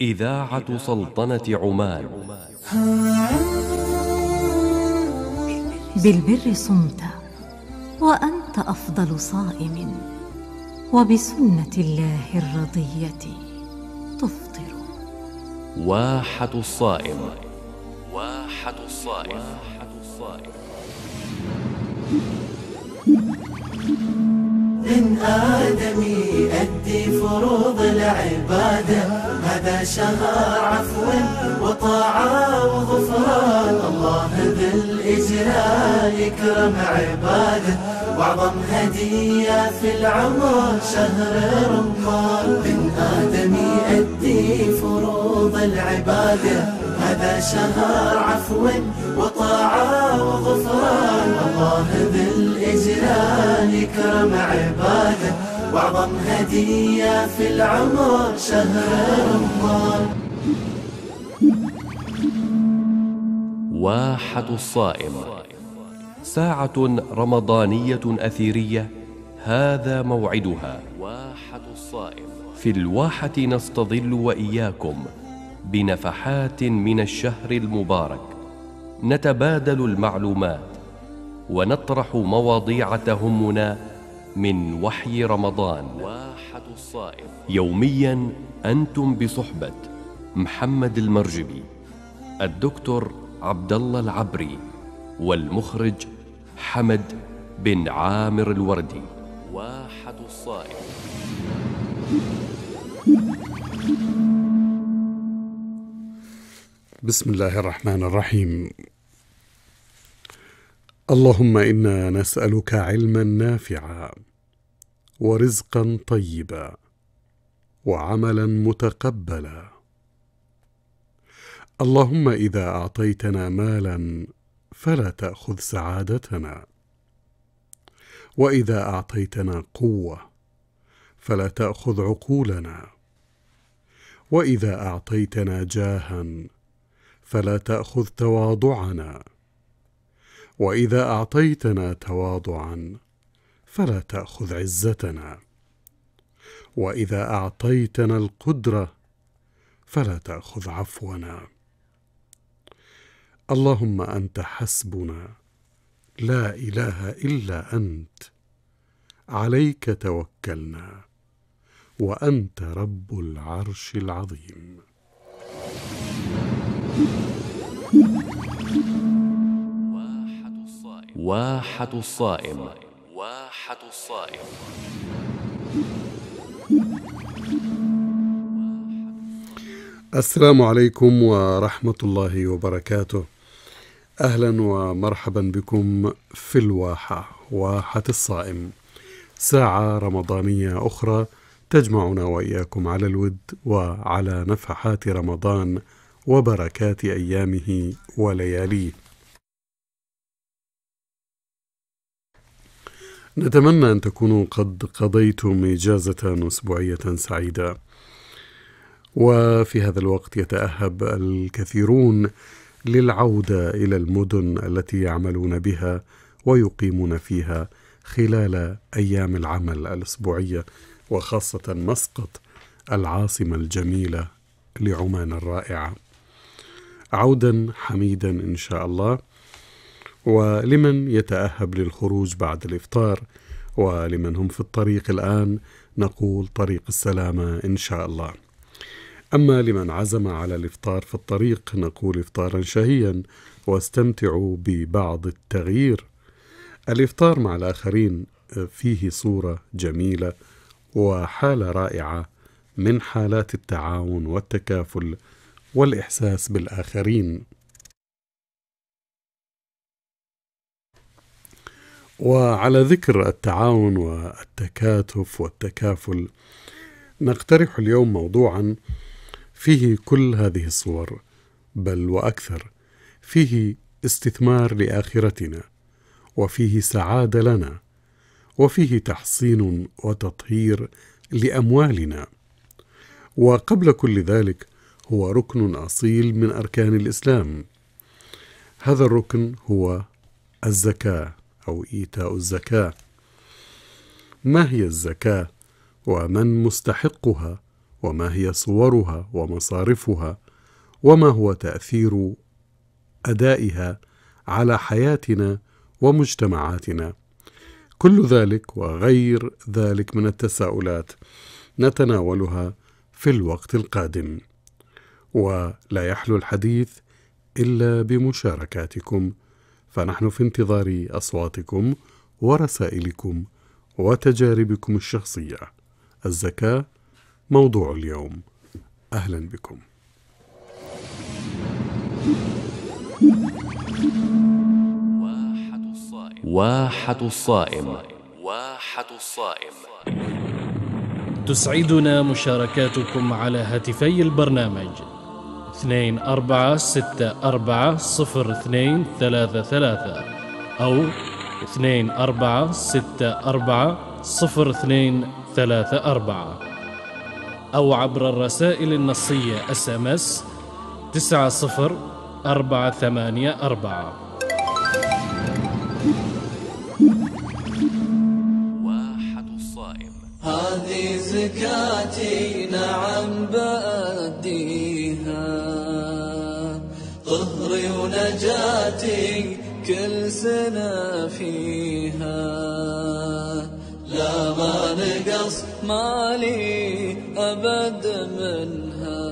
إذاعة سلطنة عمان بالبر صمت وأنت أفضل صائم وبسنة الله الرضية تفطر واحة الصائم واحة الصائم واحة الصائم من آدم يؤدي فروض العبادة هذا شهر عفو وطاعة وغفران الله ذا الإجلال يكرم عباده وأعظم هدية في العمر شهر رمضان من آدم يؤدي فروض العبادة هذا شهر عفو وطاعة وغفران الله بالإجلال يكرم عباده وأعظم هدية في العمر شهر رمضان واحة الصائم ساعة رمضانية أثيرية هذا موعدها واحة الصائم في الواحة نستظل وإياكم بنفحات من الشهر المبارك نتبادل المعلومات ونطرح مواضيع تهمنا من وحي رمضان واحد الصائف يوميا أنتم بصحبة محمد المرجبي الدكتور عبد الله العبري والمخرج حمد بن عامر الوردي واحد الصائف بسم الله الرحمن الرحيم اللهم انا نسالك علما نافعا ورزقا طيبا وعملا متقبلا اللهم اذا اعطيتنا مالا فلا تاخذ سعادتنا واذا اعطيتنا قوه فلا تاخذ عقولنا واذا اعطيتنا جاها فلا تاخذ تواضعنا واذا اعطيتنا تواضعا فلا تاخذ عزتنا واذا اعطيتنا القدره فلا تاخذ عفونا اللهم انت حسبنا لا اله الا انت عليك توكلنا وانت رب العرش العظيم واحة الصائم واحة الصائم السلام عليكم ورحمة الله وبركاته أهلا ومرحبا بكم في الواحة واحة الصائم ساعة رمضانية أخرى تجمعنا وإياكم على الود وعلى نفحات رمضان وبركات أيامه ولياليه نتمنى أن تكونوا قد قضيتم إجازة أسبوعية سعيدة وفي هذا الوقت يتأهب الكثيرون للعودة إلى المدن التي يعملون بها ويقيمون فيها خلال أيام العمل الأسبوعية وخاصة مسقط العاصمة الجميلة لعمان الرائعة عودا حميدا ان شاء الله ولمن يتاهب للخروج بعد الافطار ولمن هم في الطريق الان نقول طريق السلامه ان شاء الله اما لمن عزم على الافطار في الطريق نقول افطارا شهيا واستمتعوا ببعض التغيير الافطار مع الاخرين فيه صوره جميله وحاله رائعه من حالات التعاون والتكافل والإحساس بالآخرين. وعلى ذكر التعاون والتكاتف والتكافل نقترح اليوم موضوعا فيه كل هذه الصور بل واكثر فيه استثمار لاخرتنا وفيه سعاده لنا وفيه تحصين وتطهير لاموالنا وقبل كل ذلك هو ركن اصيل من اركان الاسلام هذا الركن هو الزكاه او ايتاء الزكاه ما هي الزكاه ومن مستحقها وما هي صورها ومصارفها وما هو تاثير ادائها على حياتنا ومجتمعاتنا كل ذلك وغير ذلك من التساؤلات نتناولها في الوقت القادم ولا يحلو الحديث إلا بمشاركاتكم فنحن في انتظار أصواتكم ورسائلكم وتجاربكم الشخصية الزكاة موضوع اليوم أهلا بكم واحة الصائم واحة الصائم تسعدنا مشاركاتكم على هاتفي البرنامج اثنين أربعة ستة أربعة صفر اثنين ثلاثة ثلاثة أو اثنين أربعة ستة أربعة صفر اثنين ثلاثة أربعة أو عبر الرسائل النصية اس ام اس تسعة صفر أربعة ثمانية أربعة واحد الصائم هذه زكاتي نعم بأدي صبري ونجاتي كل سنة فيها لا ما نقص مالي أبد منها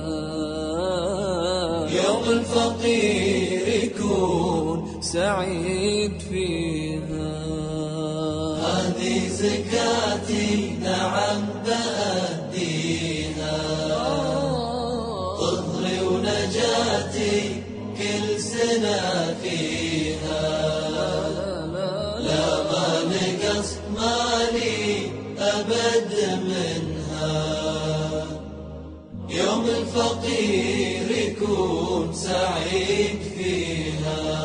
يوم الفقير يكون سعيد فيها هذه زكاتي نعم بأهل لنا فيها لا ما نقص مالي أبد منها يوم الفقير يكون سعيد فيها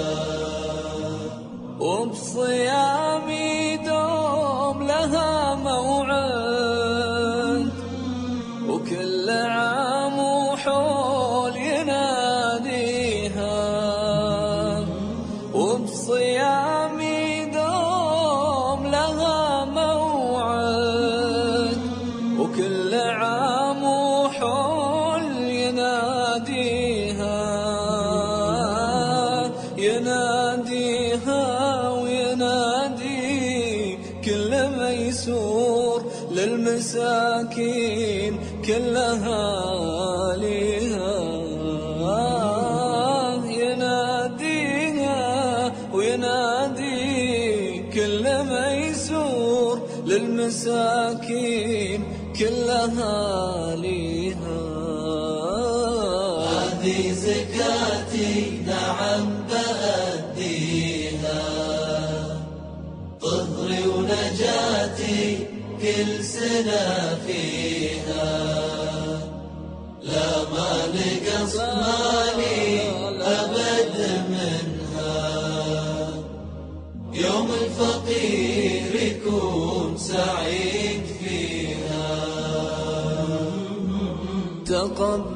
وبصيامي المساكين كل أهاليها يناديها وينادي كل ميسور للمساكين كل أهاليها هذه زكاتي لنا فيها لا ما نقص مالي أبد منها يوم الفقير يكون سعيد فيها تقبل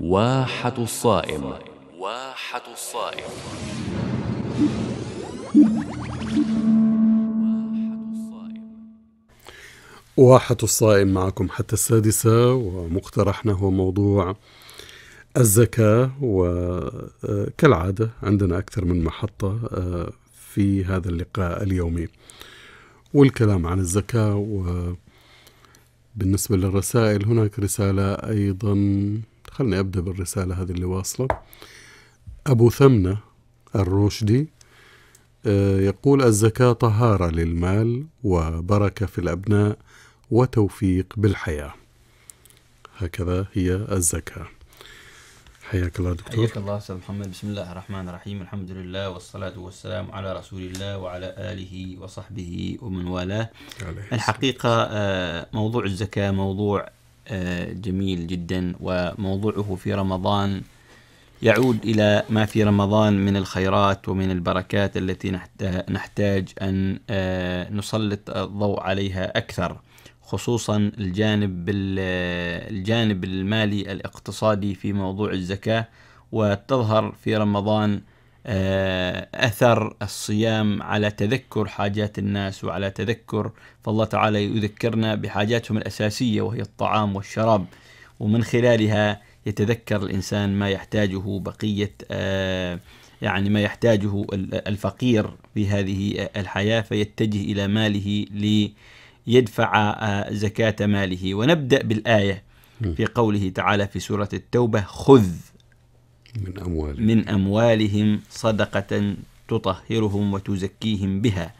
واحة الصائم واحة الصائم واحة الصائم معكم حتى السادسة ومقترحنا هو موضوع الزكاة وكالعادة عندنا أكثر من محطة آه، في هذا اللقاء اليومي والكلام عن الزكاة وبالنسبة للرسائل هناك رسالة أيضا خلني أبدأ بالرسالة هذه اللي واصلة أبو ثمنة الرشدي آه، يقول الزكاة طهارة للمال وبركة في الأبناء وتوفيق بالحياة هكذا هي الزكاة حياك الله دكتور حياك الله أستاذ محمد بسم الله الرحمن الرحيم الحمد لله والصلاة والسلام على رسول الله وعلى آله وصحبه ومن والاه الحقيقة آه، موضوع الزكاة موضوع آه، جميل جدا وموضوعه في رمضان يعود إلى ما في رمضان من الخيرات ومن البركات التي نحتاج أن آه، نسلط الضوء عليها أكثر خصوصا الجانب الجانب المالي الاقتصادي في موضوع الزكاة وتظهر في رمضان آه، أثر الصيام على تذكر حاجات الناس وعلى تذكر فالله تعالى يذكرنا بحاجاتهم الأساسية وهي الطعام والشراب ومن خلالها يتذكر الإنسان ما يحتاجه بقية آه، يعني ما يحتاجه الفقير في هذه الحياة فيتجه إلى ماله ليدفع آه، زكاة ماله ونبدأ بالآية في قوله تعالى في سورة التوبة خذ من أموالهم, من أموالهم صدقة تطهرهم وتزكيهم بها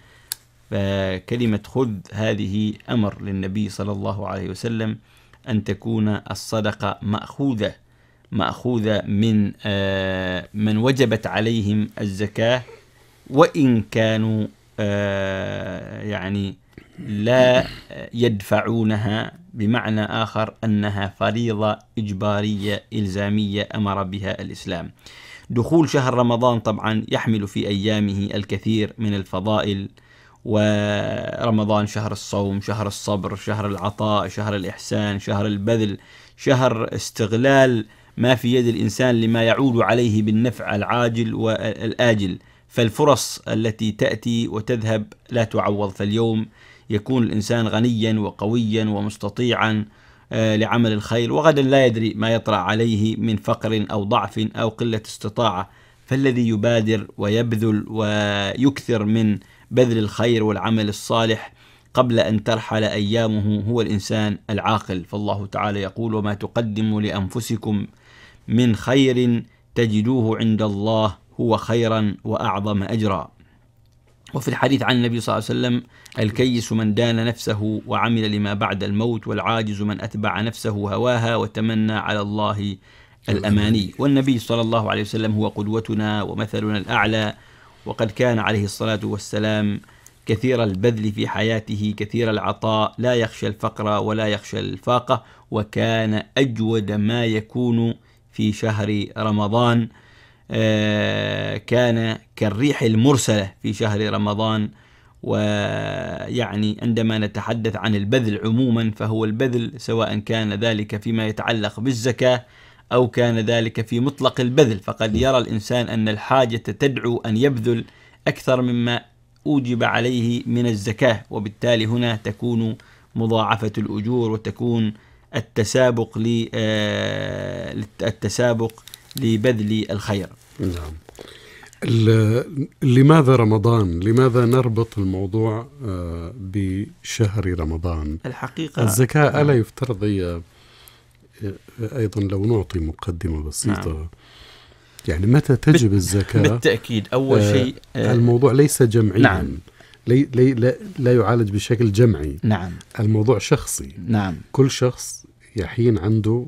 فكلمة خذ هذه أمر للنبي صلى الله عليه وسلم أن تكون الصدقة مأخوذة مأخوذة من آه، من وجبت عليهم الزكاة وإن كانوا آه، يعني لا يدفعونها بمعنى آخر أنها فريضة إجبارية إلزامية أمر بها الإسلام دخول شهر رمضان طبعا يحمل في أيامه الكثير من الفضائل ورمضان شهر الصوم شهر الصبر شهر العطاء شهر الإحسان شهر البذل شهر استغلال ما في يد الإنسان لما يعود عليه بالنفع العاجل والآجل فالفرص التي تأتي وتذهب لا تعوض فاليوم يكون الإنسان غنيا وقويا ومستطيعا آه، لعمل الخير وغدا لا يدري ما يطرأ عليه من فقر أو ضعف أو قلة استطاعة فالذي يبادر ويبذل ويكثر من بذل الخير والعمل الصالح قبل أن ترحل أيامه هو الإنسان العاقل فالله تعالى يقول وما تقدموا لأنفسكم من خير تجدوه عند الله هو خيرا وأعظم أجرا وفي الحديث عن النبي صلى الله عليه وسلم الكيس من دان نفسه وعمل لما بعد الموت والعاجز من أتبع نفسه هواها وتمنى على الله الأماني والنبي صلى الله عليه وسلم هو قدوتنا ومثلنا الأعلى وقد كان عليه الصلاة والسلام كثير البذل في حياته كثير العطاء لا يخشى الفقر ولا يخشى الفاقة وكان أجود ما يكون في شهر رمضان آه، كان كالريح المرسلة في شهر رمضان ويعني عندما نتحدث عن البذل عموما فهو البذل سواء كان ذلك فيما يتعلق بالزكاة أو كان ذلك في مطلق البذل فقد يرى الإنسان أن الحاجة تدعو أن يبذل أكثر مما أوجب عليه من الزكاة وبالتالي هنا تكون مضاعفة الأجور وتكون التسابق للتسابق آه، لبذل الخير نعم لماذا رمضان؟ لماذا نربط الموضوع آه، بشهر رمضان؟ الحقيقة الزكاة نعم. ألا يفترض هي آه، أيضا لو نعطي مقدمة بسيطة نعم. يعني متى تجب الزكاة؟ بالتأكيد أول آه، شيء الموضوع ليس جمعيا نعم لي لي لا, لا يعالج بشكل جمعي نعم الموضوع شخصي نعم كل شخص يحين عنده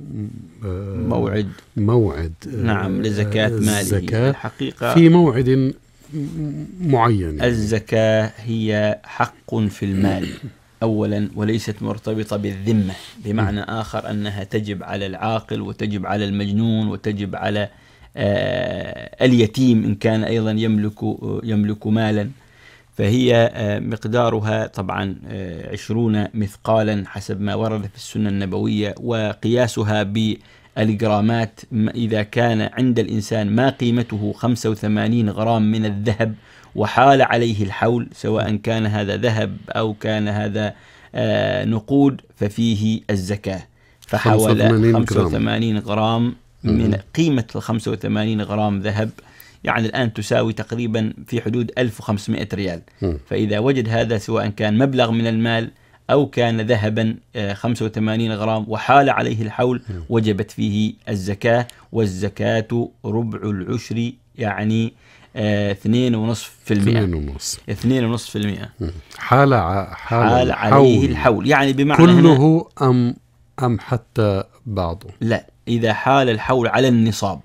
آه، موعد موعد آه، نعم لزكاة آه، ماله الزكاة الحقيقة في موعد معين يعني. الزكاة هي حق في المال أولا وليست مرتبطة بالذمة بمعنى آخر أنها تجب على العاقل وتجب على المجنون وتجب على اليتيم إن كان أيضا يملك يملك مالا فهي آه، مقدارها طبعا آه، عشرون مثقالا حسب ما ورد في السنة النبوية وقياسها بالجرامات إذا كان عند الإنسان ما قيمته 85 غرام من الذهب وحال عليه الحول سواء كان هذا ذهب أو كان هذا آه، نقود ففيه الزكاة فحوالي 85 غرام من قيمة ال 85 غرام ذهب يعني الآن تساوي تقريبا في حدود 1500 ريال فإذا وجد هذا سواء كان مبلغ من المال أو كان ذهبا 85 آه، غرام وحال عليه الحول وجبت فيه الزكاة والزكاة ربع العشر يعني آه، اثنين ونصف في المئة اثنين ونصف اثنين ونصف في المئة حال, ع... حال, حال عليه الحول يعني بمعنى كله هنا أم أم حتى بعضه لا إذا حال الحول على النصاب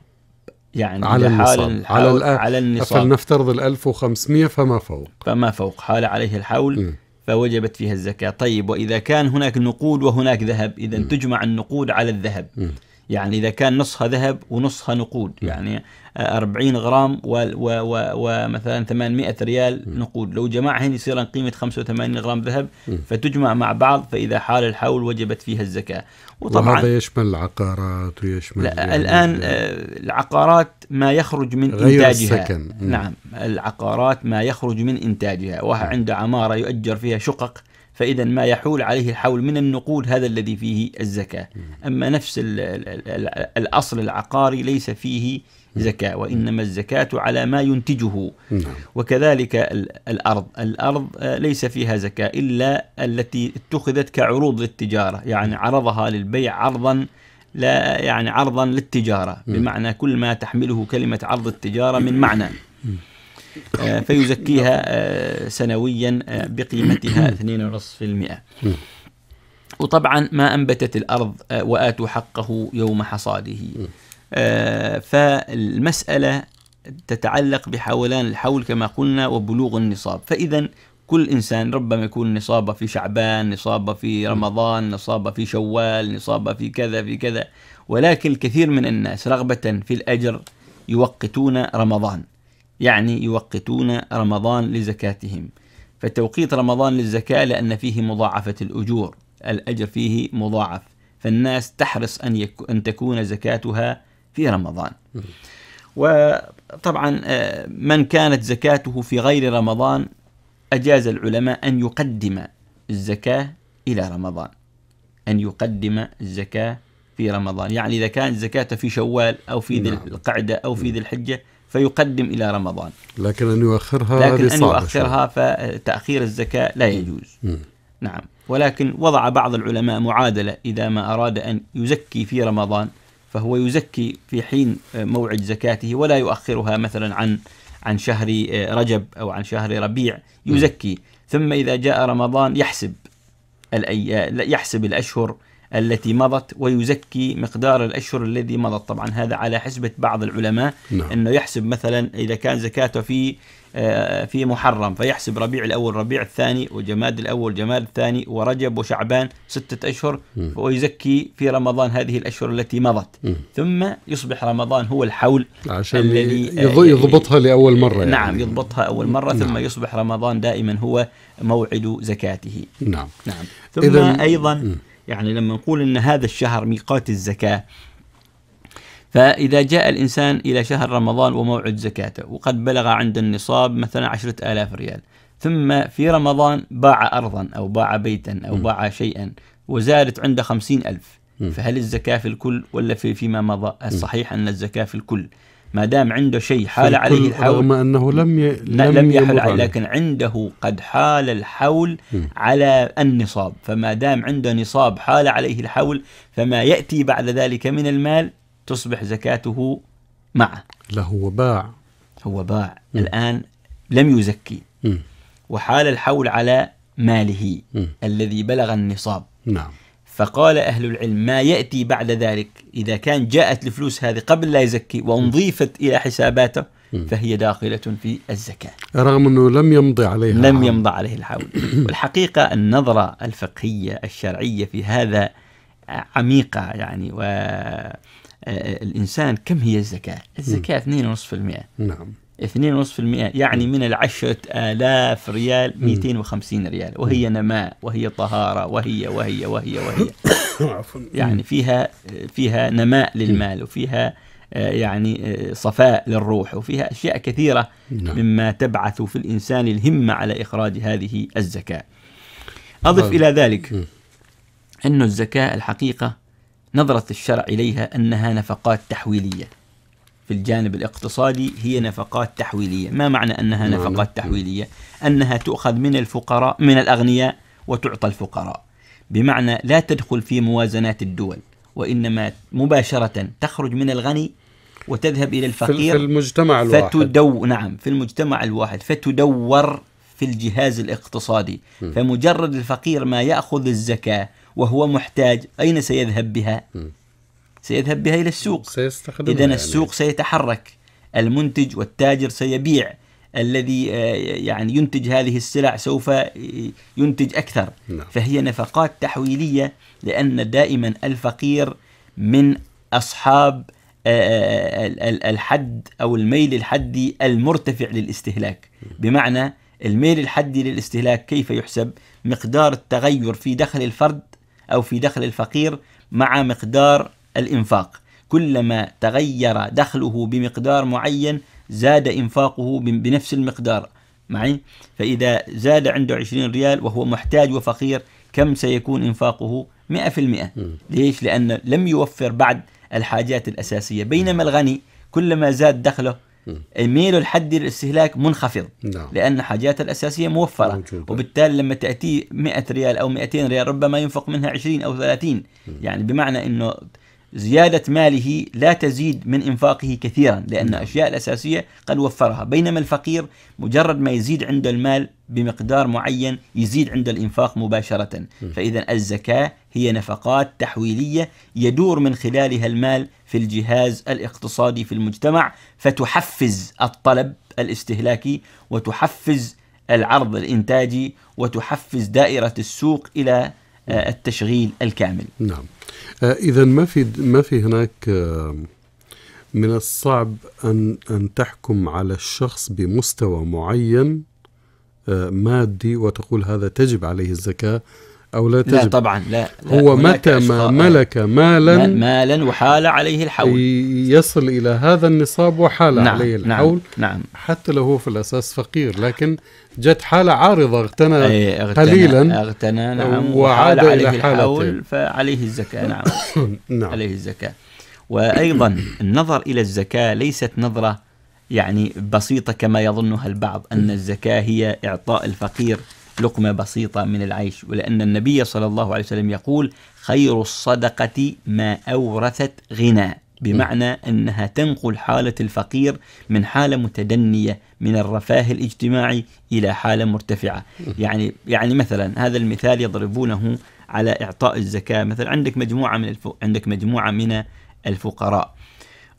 يعني على حال على, الأ... على النصاب فلنفترض ال 1500 فما فوق فما فوق حال عليه الحول م. فوجبت فيها الزكاة طيب وإذا كان هناك نقود وهناك ذهب إذا تجمع النقود على الذهب م. يعني إذا كان نصها ذهب ونصها نقود يعني 40 غرام ومثلا 800 ريال نقود لو جمعهن يصير قيمة 85 غرام ذهب فتجمع مع بعض فإذا حال الحول وجبت فيها الزكاة وطبعا وهذا يشمل العقارات ويشمل لا يعني الآن آه، العقارات ما يخرج من غير إنتاجها السكن. نعم العقارات ما يخرج من إنتاجها وهو نعم. عنده عمارة يؤجر فيها شقق فإذا ما يحول عليه الحول من النقود هذا الذي فيه الزكاة أما نفس الـ الـ الـ الأصل العقاري ليس فيه زكاة وإنما الزكاة على ما ينتجه نعم. وكذلك الأرض الأرض آه، ليس فيها زكاة إلا التي اتخذت كعروض للتجارة يعني عرضها للبيع عرضا لا يعني عرضا للتجارة بمعنى كل ما تحمله كلمة عرض التجارة من معنى آه، فيزكيها آه، سنويا آه، بقيمتها 2.5% وطبعا ما أنبتت الأرض وآتوا حقه يوم حصاده فالمسألة تتعلق بحولان الحول كما قلنا وبلوغ النصاب فإذا كل إنسان ربما يكون نصابه في شعبان نصابه في رمضان نصابه في شوال نصابه في كذا في كذا ولكن الكثير من الناس رغبة في الأجر يوقتون رمضان يعني يوقتون رمضان لزكاتهم فتوقيت رمضان للزكاة لأن فيه مضاعفة الأجور الأجر فيه مضاعف فالناس تحرص أن, يك... أن تكون زكاتها في رمضان وطبعا آه، من كانت زكاته في غير رمضان أجاز العلماء أن يقدم الزكاة إلى رمضان أن يقدم الزكاة في رمضان يعني إذا كانت زكاته في شوال أو في ذي نعم. القعدة أو في نعم. ذي الحجة فيقدم إلى رمضان لكن أن يؤخرها لكن أن يؤخرها فتأخير الزكاة لا يجوز م. نعم ولكن وضع بعض العلماء معادلة إذا ما أراد أن يزكي في رمضان فهو يزكي في حين موعد زكاته ولا يؤخرها مثلا عن عن شهر رجب أو عن شهر ربيع يزكي م. ثم إذا جاء رمضان يحسب يحسب الأشهر التي مضت ويزكي مقدار الأشهر الذي مضت طبعا هذا على حسبة بعض العلماء نعم. أنه يحسب مثلا إذا كان زكاته في آه، في محرم فيحسب ربيع الأول ربيع الثاني وجماد الأول جماد الثاني ورجب وشعبان ستة أشهر م. ويزكي في رمضان هذه الأشهر التي مضت م. ثم يصبح رمضان هو الحول عشان الذي آه، يعني يضبطها لأول مرة يعني. نعم يضبطها أول مرة نعم. ثم يصبح رمضان دائما هو موعد زكاته نعم, نعم. ثم إذن... أيضا م. يعني لما نقول أن هذا الشهر ميقات الزكاة فإذا جاء الإنسان إلى شهر رمضان وموعد زكاته وقد بلغ عند النصاب مثلا عشرة آلاف ريال ثم في رمضان باع أرضا أو باع بيتا أو م. باع شيئا وزادت عنده خمسين ألف م. فهل الزكاة في الكل ولا في فيما مضى الصحيح أن الزكاة في الكل ما دام عنده شيء حال عليه الحول رغم أنه لم ي... لم, لم يحل عليه لكن عنده قد حال الحول م. على النصاب فما دام عنده نصاب حال عليه الحول فما يأتي بعد ذلك من المال تصبح زكاته معه لا هو باع هو باع م. الآن لم يزكي م. وحال الحول على ماله م. الذي بلغ النصاب نعم فقال أهل العلم ما يأتي بعد ذلك إذا كان جاءت الفلوس هذه قبل لا يزكي وانضيفت إلى حساباته فهي داخلة في الزكاة رغم أنه لم يمضي عليها لم يمضي عليه الحول والحقيقة النظرة الفقهية الشرعية في هذا عميقة يعني و آه، آه، الإنسان كم هي الزكاة؟ الزكاة 2.5% نعم 2.5% يعني من العشرة آلاف ريال 250 ريال وهي نماء وهي طهارة وهي وهي وهي وهي يعني فيها فيها نماء للمال وفيها آه، يعني آه، صفاء للروح وفيها أشياء كثيرة نعم. مما تبعث في الإنسان الهمة على إخراج هذه الزكاة أضف طيب. إلى ذلك أن الزكاة الحقيقة نظرة الشرع إليها أنها نفقات تحويلية في الجانب الاقتصادي هي نفقات تحويلية ما معنى أنها نعم. نفقات تحويلية أنها تؤخذ من الفقراء من الأغنياء وتعطى الفقراء بمعنى لا تدخل في موازنات الدول وإنما مباشرة تخرج من الغني وتذهب إلى الفقير في المجتمع الواحد فتدو نعم في المجتمع الواحد فتدور في الجهاز الاقتصادي م. فمجرد الفقير ما يأخذ الزكاة وهو محتاج أين سيذهب بها م. سيذهب بها إلى السوق سيستخدمها إذا يعني. السوق سيتحرك المنتج والتاجر سيبيع الذي آه، يعني ينتج هذه السلع سوف آه، ينتج أكثر نعم. فهي نفقات تحويلية لأن دائما الفقير من أصحاب آه، الحد أو الميل الحدي المرتفع للاستهلاك بمعنى الميل الحدي للاستهلاك كيف يحسب مقدار التغير في دخل الفرد أو في دخل الفقير مع مقدار الإنفاق كلما تغير دخله بمقدار معين زاد إنفاقه بنفس المقدار معي فإذا زاد عنده 20 ريال وهو محتاج وفقير كم سيكون إنفاقه 100% ليش؟ لأن لم يوفر بعد الحاجات الأساسية بينما الغني كلما زاد دخله ميله الحد الاستهلاك منخفض نعم. لأن حاجاته الأساسية موفرة موجودة. وبالتالي لما تأتي 100 ريال أو 200 ريال ربما ينفق منها 20 أو 30 م. يعني بمعنى أنه زيادة ماله لا تزيد من إنفاقه كثيرا لأن الأشياء نعم. الأساسية قد وفرها بينما الفقير مجرد ما يزيد عنده المال بمقدار معين يزيد عند الإنفاق مباشرة فإذا الزكاة هي نفقات تحويلية يدور من خلالها المال في الجهاز الاقتصادي في المجتمع فتحفز الطلب الاستهلاكي وتحفز العرض الإنتاجي وتحفز دائرة السوق إلى آه، التشغيل الكامل نعم آه، اذا ما في ما في هناك آه، من الصعب ان ان تحكم على الشخص بمستوى معين مادي وتقول هذا تجب عليه الزكاه أو لا تجب لا طبعا لا, لا هو متى ما آه، ملك مالا مالا وحال عليه الحول يصل إلى هذا النصاب وحال نعم عليه نعم، الحول نعم, نعم حتى لو هو في الأساس فقير لكن جت حالة عارضة اغتنى, إيه، اغتنى قليلا اغتنى نعم وعاد عليه إلى الحول فعليه الزكاة نعم, نعم عليه الزكاة وأيضا النظر إلى الزكاة ليست نظرة يعني بسيطة كما يظنها البعض أن الزكاة هي إعطاء الفقير لقمة بسيطة من العيش ولأن النبي صلى الله عليه وسلم يقول خير الصدقة ما أورثت غنى بمعنى أنها تنقل حالة الفقير من حالة متدنية من الرفاه الاجتماعي إلى حالة مرتفعة يعني, يعني مثلا هذا المثال يضربونه على إعطاء الزكاة مثلا عندك مجموعة من الف... عندك مجموعة من الفقراء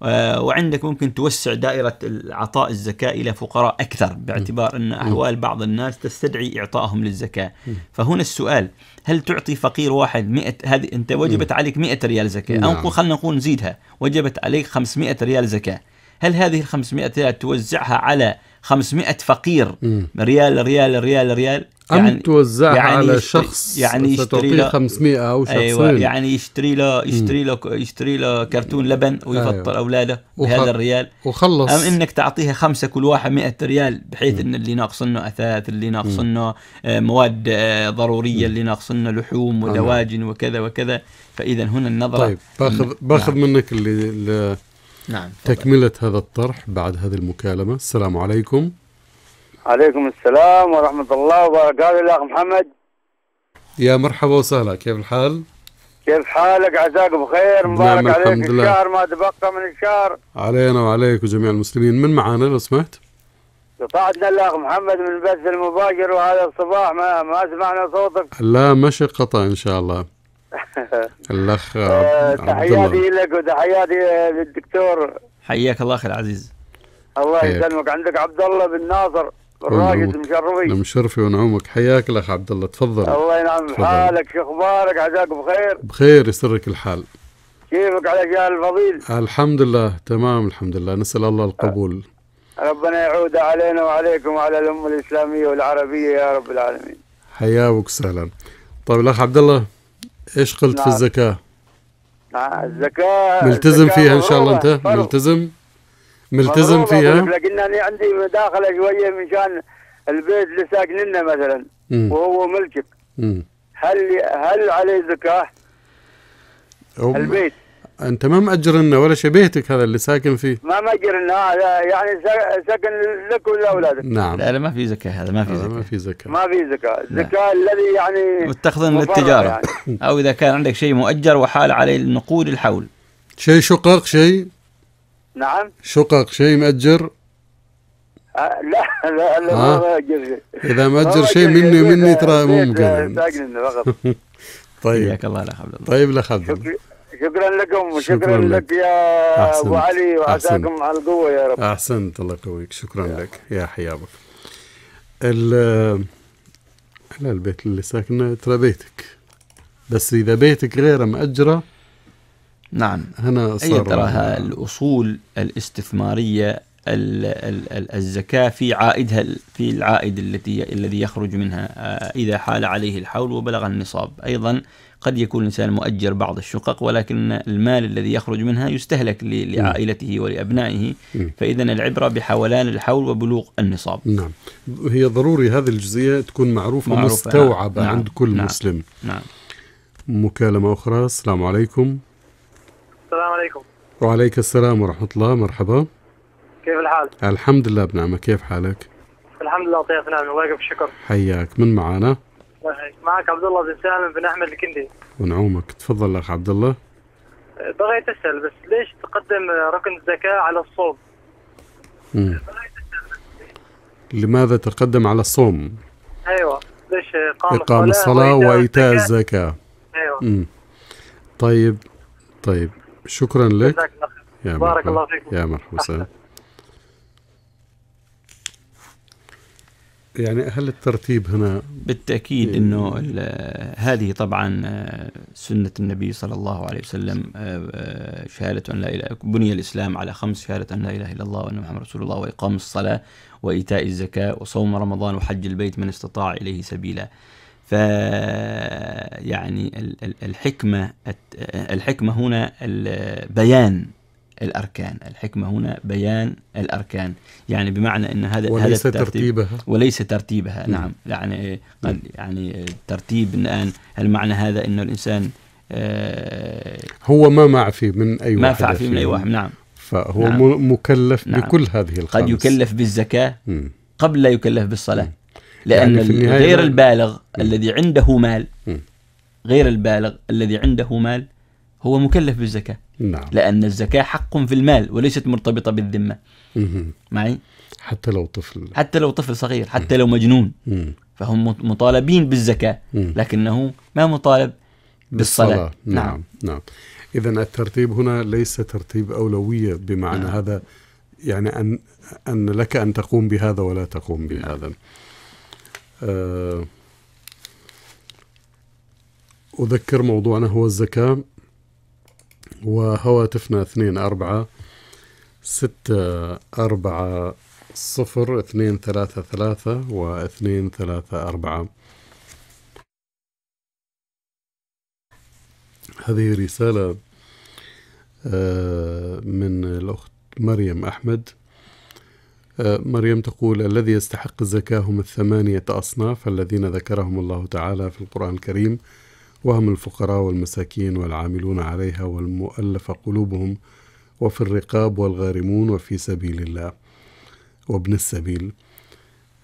آه، وعندك ممكن توسع دائرة العطاء الزكاة إلى فقراء أكثر باعتبار أن أحوال بعض الناس تستدعي إعطائهم للزكاة فهنا السؤال هل تعطي فقير واحد 100 هذه أنت وجبت عليك 100 ريال زكاة أو نعم. خلينا نقول نزيدها وجبت عليك 500 ريال زكاة هل هذه الخمسمائة 500 ريال توزعها على 500 فقير ريال ريال ريال ريال يعني أم توزعها يعني على شخص يعني يشتري له 500 أو شخصين أيوة يعني يشتري له يشتري له يشتري له كرتون لبن أيوة. ويفطر أيوة. أولاده بهذا الريال وخلص أم إنك تعطيها خمسة كل واحد 100 ريال بحيث إن اللي ناقصنه أثاث اللي ناقصنه آه، مواد آه، ضرورية اللي ناقصنه لحوم أيوة. ودواجن وكذا وكذا فإذا هنا النظرة طيب باخذ نعم. باخذ نعم. منك اللي, اللي نعم تكملة هذا الطرح بعد هذه المكالمة السلام عليكم عليكم السلام ورحمة الله وبركاته الأخ محمد يا مرحبا وسهلا كيف الحال؟ كيف حالك عساك بخير نعم، مبارك عليك الحمد الشهر ما تبقى من الشهر علينا وعليك وجميع المسلمين من معانا لو سمحت؟ قطعتنا الاخ محمد من البث المباشر وهذا الصباح ما ما سمعنا صوتك لا مش قطع ان شاء الله الاخ آه، تحياتي لك وتحياتي للدكتور حياك الله اخي العزيز الله يسلمك عندك عبد الله بن ناصر والراقد طيب. مشرفي نعم، مشرفي ونعومك حياك الاخ عبد الله تفضل الله ينعم حالك شو اخبارك عساك بخير بخير يسرك الحال كيفك على يا الفضيل الحمد لله تمام الحمد لله نسال الله القبول ربنا يعود علينا وعليكم وعلى الامه الاسلاميه والعربيه يا رب العالمين حياك وسهلا طيب الاخ عبد الله ايش قلت نعم. في الزكاه؟ نعم الزكاه ملتزم الزكاة فيها ان شاء الله انت فرض. ملتزم ملتزم فيها؟ لكن انا عندي مداخله شويه من شان البيت اللي ساكننا مثلا مم. وهو ملكك هل هل عليه زكاه؟ البيت انت ما مأجر لنا ولا شبيهتك هذا اللي ساكن فيه ما مأجر لنا هذا يعني سكن لك ولاولادك نعم لا, لا ما في زكاه هذا ما في زكاه ما في زكاه ما في زكاه نعم. الزكاه الذي يعني متخذن للتجاره يعني. او اذا كان عندك شيء مؤجر وحال عليه النقود الحول شيء شقق شيء نعم شقق شيء مأجر آه، لا لا لا ما أجر شيء إذا مأجر شيء مني مني ترى ممكن طيب حياك الله لا حول طيب لا حول شكرا لكم وشكرا لك, يا ابو علي وعساكم على القوه يا رب احسنت الله يقويك شكرا لك يا حيابك على البيت اللي ساكنه ترى بيتك بس اذا بيتك غير مأجره نعم هنا هي تراها الأصول الاستثمارية الزكاة في عائدها في العائد التي الذي يخرج منها آه، إذا حال عليه الحول وبلغ النصاب أيضا قد يكون الإنسان مؤجر بعض الشقق ولكن المال الذي يخرج منها يستهلك نعم. لعائلته ولأبنائه نعم. فإذا العبرة بحولان الحول وبلوغ النصاب نعم هي ضروري هذه الجزئية تكون معروفة, معروفة مستوعبة نعم. عند كل نعم. مسلم نعم مكالمة أخرى السلام عليكم السلام عليكم وعليك السلام ورحمة الله مرحبا كيف الحال؟ الحمد لله بنعمة كيف حالك؟ الحمد لله طيب نعمة الله يقف الشكر حياك من معانا؟ معك عبد الله بن سالم بن أحمد الكندي ونعومك تفضل أخ عبد الله بغيت أسأل بس ليش تقدم ركن الزكاة على الصوم؟ لماذا تقدم على الصوم؟ ايوه ليش اقام, إقام الصلاة وإيتاء الزكاة, الزكاة. ايوه مم. طيب طيب شكرا لك يا بارك الله فيك يا مرحبا وسهلا يعني هل الترتيب هنا بالتأكيد يعني أنه هذه طبعا آه، سنة النبي صلى الله عليه وسلم آه، آه، شهادة أن لا إله بني الإسلام على خمس شهادة أن لا إله إلا الله وأن محمد رسول الله وإقام الصلاة وإيتاء الزكاة وصوم رمضان وحج البيت من استطاع إليه سبيلا ف يعني الحكمة الحكمة هنا بيان الأركان الحكمة هنا بيان الأركان يعني بمعنى أن هذا وليس هذا ترتيبها وليس ترتيبها م. نعم يعني قد يعني ترتيب الآن هل معنى هذا أن الإنسان آه هو ما معفي من أي ما واحد ما فيه من أي واحد نعم فهو نعم. مكلف نعم. بكل هذه الخمس قد يكلف بالزكاة م. قبل لا يكلف بالصلاة م. لأن يعني غير البالغ م. الذي عنده مال غير البالغ الذي عنده مال هو مكلف بالزكاة نعم. لأن الزكاة حق في المال وليست مرتبطة بالذمة مم. معي؟ حتى لو طفل حتى لو طفل صغير حتى مم. لو مجنون مم. فهم مطالبين بالزكاة مم. لكنه ما مطالب بالصلاة, بالصلاة. نعم نعم, نعم. إذا الترتيب هنا ليس ترتيب أولوية بمعنى نعم. هذا يعني أن أن لك أن تقوم بهذا ولا تقوم بهذا نعم. آه، أذكر موضوعنا هو الزكاة وهواتفنا اثنين أربعة ستة أربعة صفر اثنين ثلاثة ثلاثة واثنين ثلاثة أربعة هذه رسالة آه، من الأخت مريم أحمد مريم تقول الذي يستحق الزكاة هم الثمانية أصناف الذين ذكرهم الله تعالى في القرآن الكريم وهم الفقراء والمساكين والعاملون عليها والمؤلفة قلوبهم وفي الرقاب والغارمون وفي سبيل الله وابن السبيل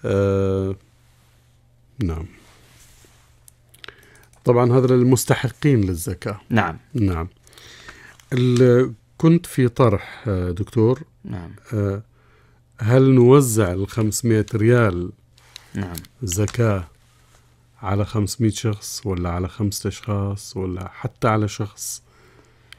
آه نعم طبعا هذا المستحقين للزكاة نعم نعم كنت في طرح آه، دكتور نعم آه هل نوزع ال 500 ريال نعم زكاة على 500 شخص ولا على خمسة أشخاص ولا حتى على شخص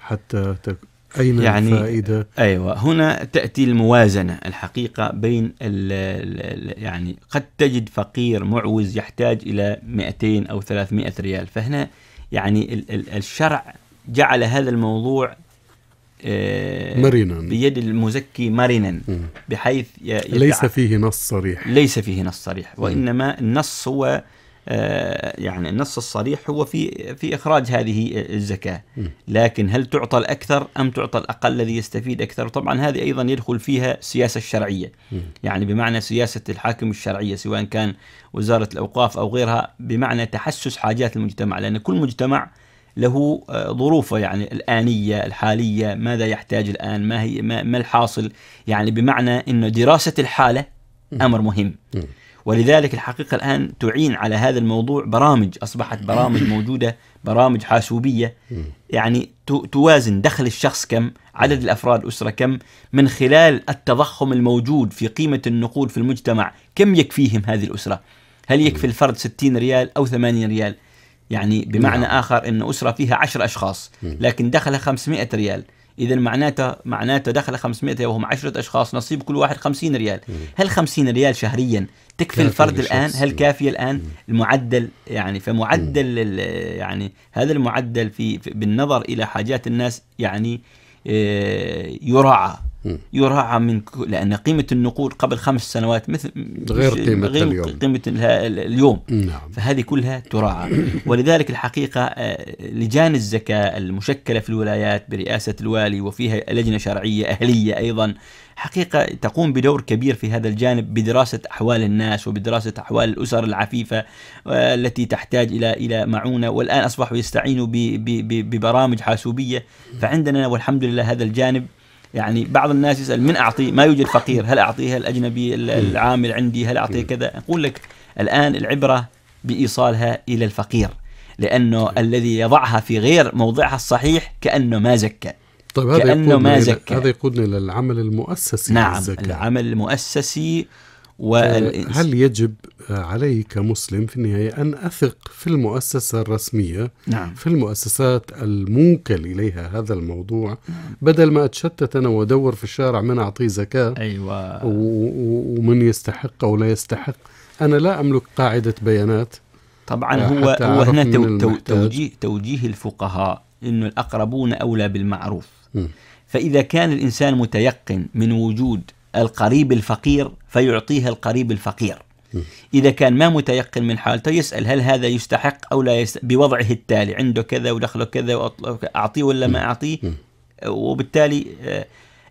حتى تك... أين يعني الفائدة؟ أيوة هنا تأتي الموازنة الحقيقة بين ال الـ يعني قد تجد فقير معوز يحتاج إلى 200 أو 300 ريال فهنا يعني الـ الـ الشرع جعل هذا الموضوع آه، مرنا بيد المزكي مرنا بحيث ليس فيه نص صريح ليس فيه نص صريح وإنما النص هو آه، يعني النص الصريح هو في في اخراج هذه الزكاه لكن هل تعطى الاكثر ام تعطى الاقل الذي يستفيد اكثر طبعا هذه ايضا يدخل فيها السياسه الشرعيه يعني بمعنى سياسه الحاكم الشرعيه سواء كان وزاره الاوقاف او غيرها بمعنى تحسس حاجات المجتمع لان كل مجتمع له آه، ظروفه يعني الآنية الحالية ماذا يحتاج الآن ما, هي ما الحاصل يعني بمعنى أن دراسة الحالة أمر مهم ولذلك الحقيقة الآن تعين على هذا الموضوع برامج أصبحت برامج موجودة برامج حاسوبية يعني توازن دخل الشخص كم عدد الأفراد أسرة كم من خلال التضخم الموجود في قيمة النقود في المجتمع كم يكفيهم هذه الأسرة هل يكفي الفرد 60 ريال أو 80 ريال يعني بمعنى نعم. آخر أن أسرة فيها عشر أشخاص لكن دخلها 500 ريال إذا معناته معناته دخل 500 وهم 10 أشخاص نصيب كل واحد 50 ريال هل 50 ريال شهريا تكفي الفرد الآن هل كافية الآن المعدل يعني فمعدل يعني هذا المعدل في بالنظر إلى حاجات الناس يعني آه، يراعى يراعى من لان قيمه النقود قبل خمس سنوات مثل غير قيمه غير اليوم قيمه اليوم نعم. فهذه كلها تراعى ولذلك الحقيقه آه، لجان الزكاه المشكله في الولايات برئاسه الوالي وفيها لجنه شرعيه اهليه ايضا حقيقه تقوم بدور كبير في هذا الجانب بدراسه احوال الناس وبدراسه احوال الاسر العفيفه آه، التي تحتاج الى الى معونه والان اصبحوا يستعينوا ببرامج حاسوبيه فعندنا والحمد لله هذا الجانب يعني بعض الناس يسال من اعطي ما يوجد فقير هل اعطيها الاجنبي العامل عندي هل اعطيه كذا اقول لك الان العبره بايصالها الى الفقير لانه الذي يضعها في غير موضعها الصحيح كانه ما زكى طيب هذا كانه ما زكى هذا يقودنا العمل المؤسسي نعم الزكاة. العمل المؤسسي والإنس... هل يجب علي كمسلم في النهاية أن أثق في المؤسسة الرسمية نعم. في المؤسسات الموكل إليها هذا الموضوع نعم. بدل ما أتشتت أنا وأدور في الشارع من أعطيه زكاة أيوة. ومن يستحق أو لا يستحق أنا لا أملك قاعدة بيانات طبعا آه، هو, هو هنا تو تو توجيه, توجيه الفقهاء أن الأقربون أولى بالمعروف م. فإذا كان الإنسان متيقن من وجود القريب الفقير فيعطيها القريب الفقير إذا كان ما متيقن من حالته يسأل هل هذا يستحق أو لا يستحق بوضعه التالي عنده كذا ودخله كذا أعطيه ولا ما أعطيه وبالتالي آه،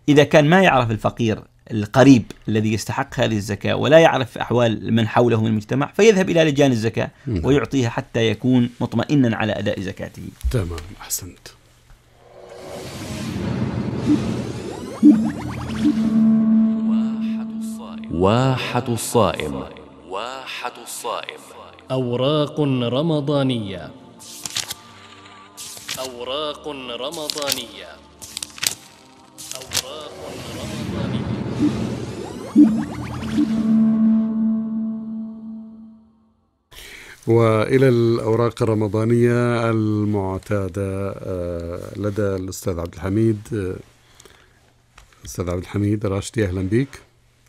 إذا كان ما يعرف الفقير القريب الذي يستحق هذه الزكاة ولا يعرف أحوال من حوله من المجتمع فيذهب إلى لجان الزكاة ويعطيها حتى يكون مطمئنا على أداء زكاته تمام أحسنت واحة الصائم واحة الصائم أوراق رمضانية أوراق رمضانية أوراق رمضانية وإلى الأوراق الرمضانية المعتادة آه، لدى الأستاذ عبد الحميد آه، أستاذ عبد الحميد راشدي أهلا بك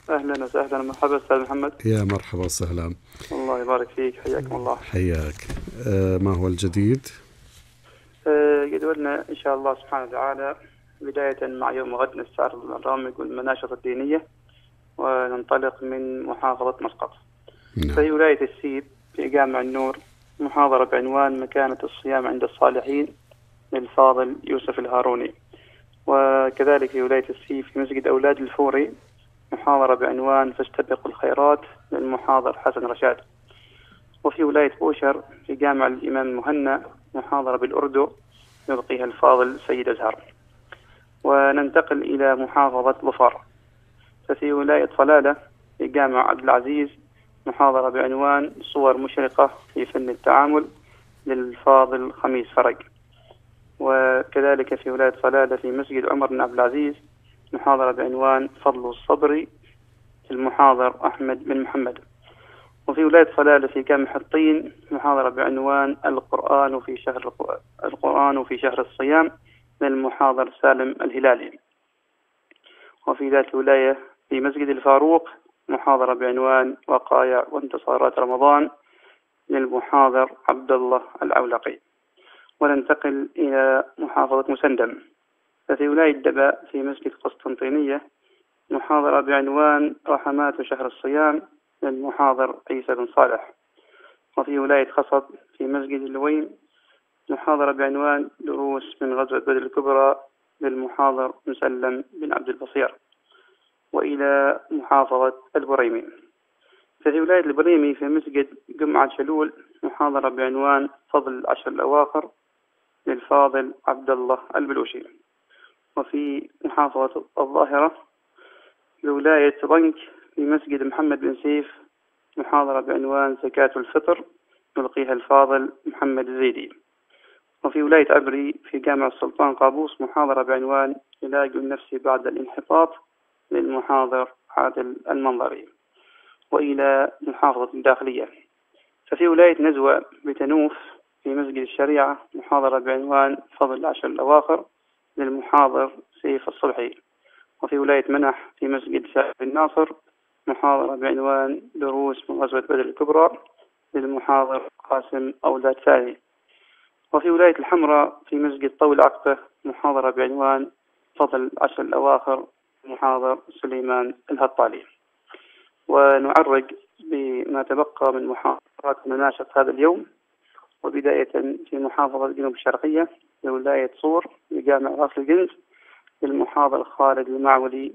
اهلا وسهلا مرحبا استاذ محمد يا مرحبا وسهلا الله يبارك فيك حياكم الله حياك آه ما هو الجديد؟ آه جدولنا ان شاء الله سبحانه وتعالى بدايه مع يوم غد نستعرض البرامج والمناشط الدينيه وننطلق من محافظه مسقط نعم. في ولايه السيب في جامع النور محاضره بعنوان مكانه الصيام عند الصالحين للفاضل يوسف الهاروني وكذلك في ولايه السيب في مسجد اولاد الفوري محاضرة بعنوان فاستبقوا الخيرات للمحاضر حسن رشاد وفي ولاية بوشر في جامع الإمام المهنا محاضرة بالأردو يلقيها الفاضل سيد أزهر وننتقل إلى محافظة ظفار ففي ولاية صلالة في جامع عبد العزيز محاضرة بعنوان صور مشرقة في فن التعامل للفاضل خميس فرج وكذلك في ولاية صلالة في مسجد عمر بن عبد العزيز محاضرة بعنوان فضل الصبر المحاضر أحمد بن محمد وفي ولاية صلالة في كام الطين محاضرة بعنوان القرآن في شهر القرآن في شهر الصيام للمحاضر سالم الهلالي وفي ذات ولاية في مسجد الفاروق محاضرة بعنوان وقايع وانتصارات رمضان للمحاضر عبد الله العولقي وننتقل إلى محافظة مسندم ففي ولاية دبا في مسجد قسطنطينية محاضرة بعنوان رحمات شهر الصيام للمحاضر عيسى بن صالح وفي ولاية خصب في مسجد اللويم محاضرة بعنوان دروس من غزوة بدر الكبرى للمحاضر مسلم بن عبد البصير وإلى محافظة البريمي ففي ولاية البريمي في مسجد جمعة شلول محاضرة بعنوان فضل العشر الأواخر للفاضل عبد الله البلوشي وفي محافظة الظاهرة بولاية بنك مسجد محمد بن سيف محاضرة بعنوان زكاة الفطر يلقيها الفاضل محمد الزيدي وفي ولاية عبري في جامع السلطان قابوس محاضرة بعنوان علاج النفس بعد الانحطاط للمحاضر عادل المنظري وإلى محافظة الداخلية ففي ولاية نزوة بتنوف في مسجد الشريعة محاضرة بعنوان فضل العشر الأواخر للمحاضر سيف الصبحي وفي ولاية منح في مسجد سعد بن ناصر محاضرة بعنوان دروس من غزوة بدر الكبرى للمحاضر قاسم أولاد ثاني وفي ولاية الحمراء في مسجد طول عقبة محاضرة بعنوان فضل العشر الأواخر محاضر سليمان الهطالي ونعرج بما تبقى من محاضرات مناشط هذا اليوم وبداية في محافظة جنوب الشرقية لولاية صور بجامع راس الجنز للمحاضر خالد المعولي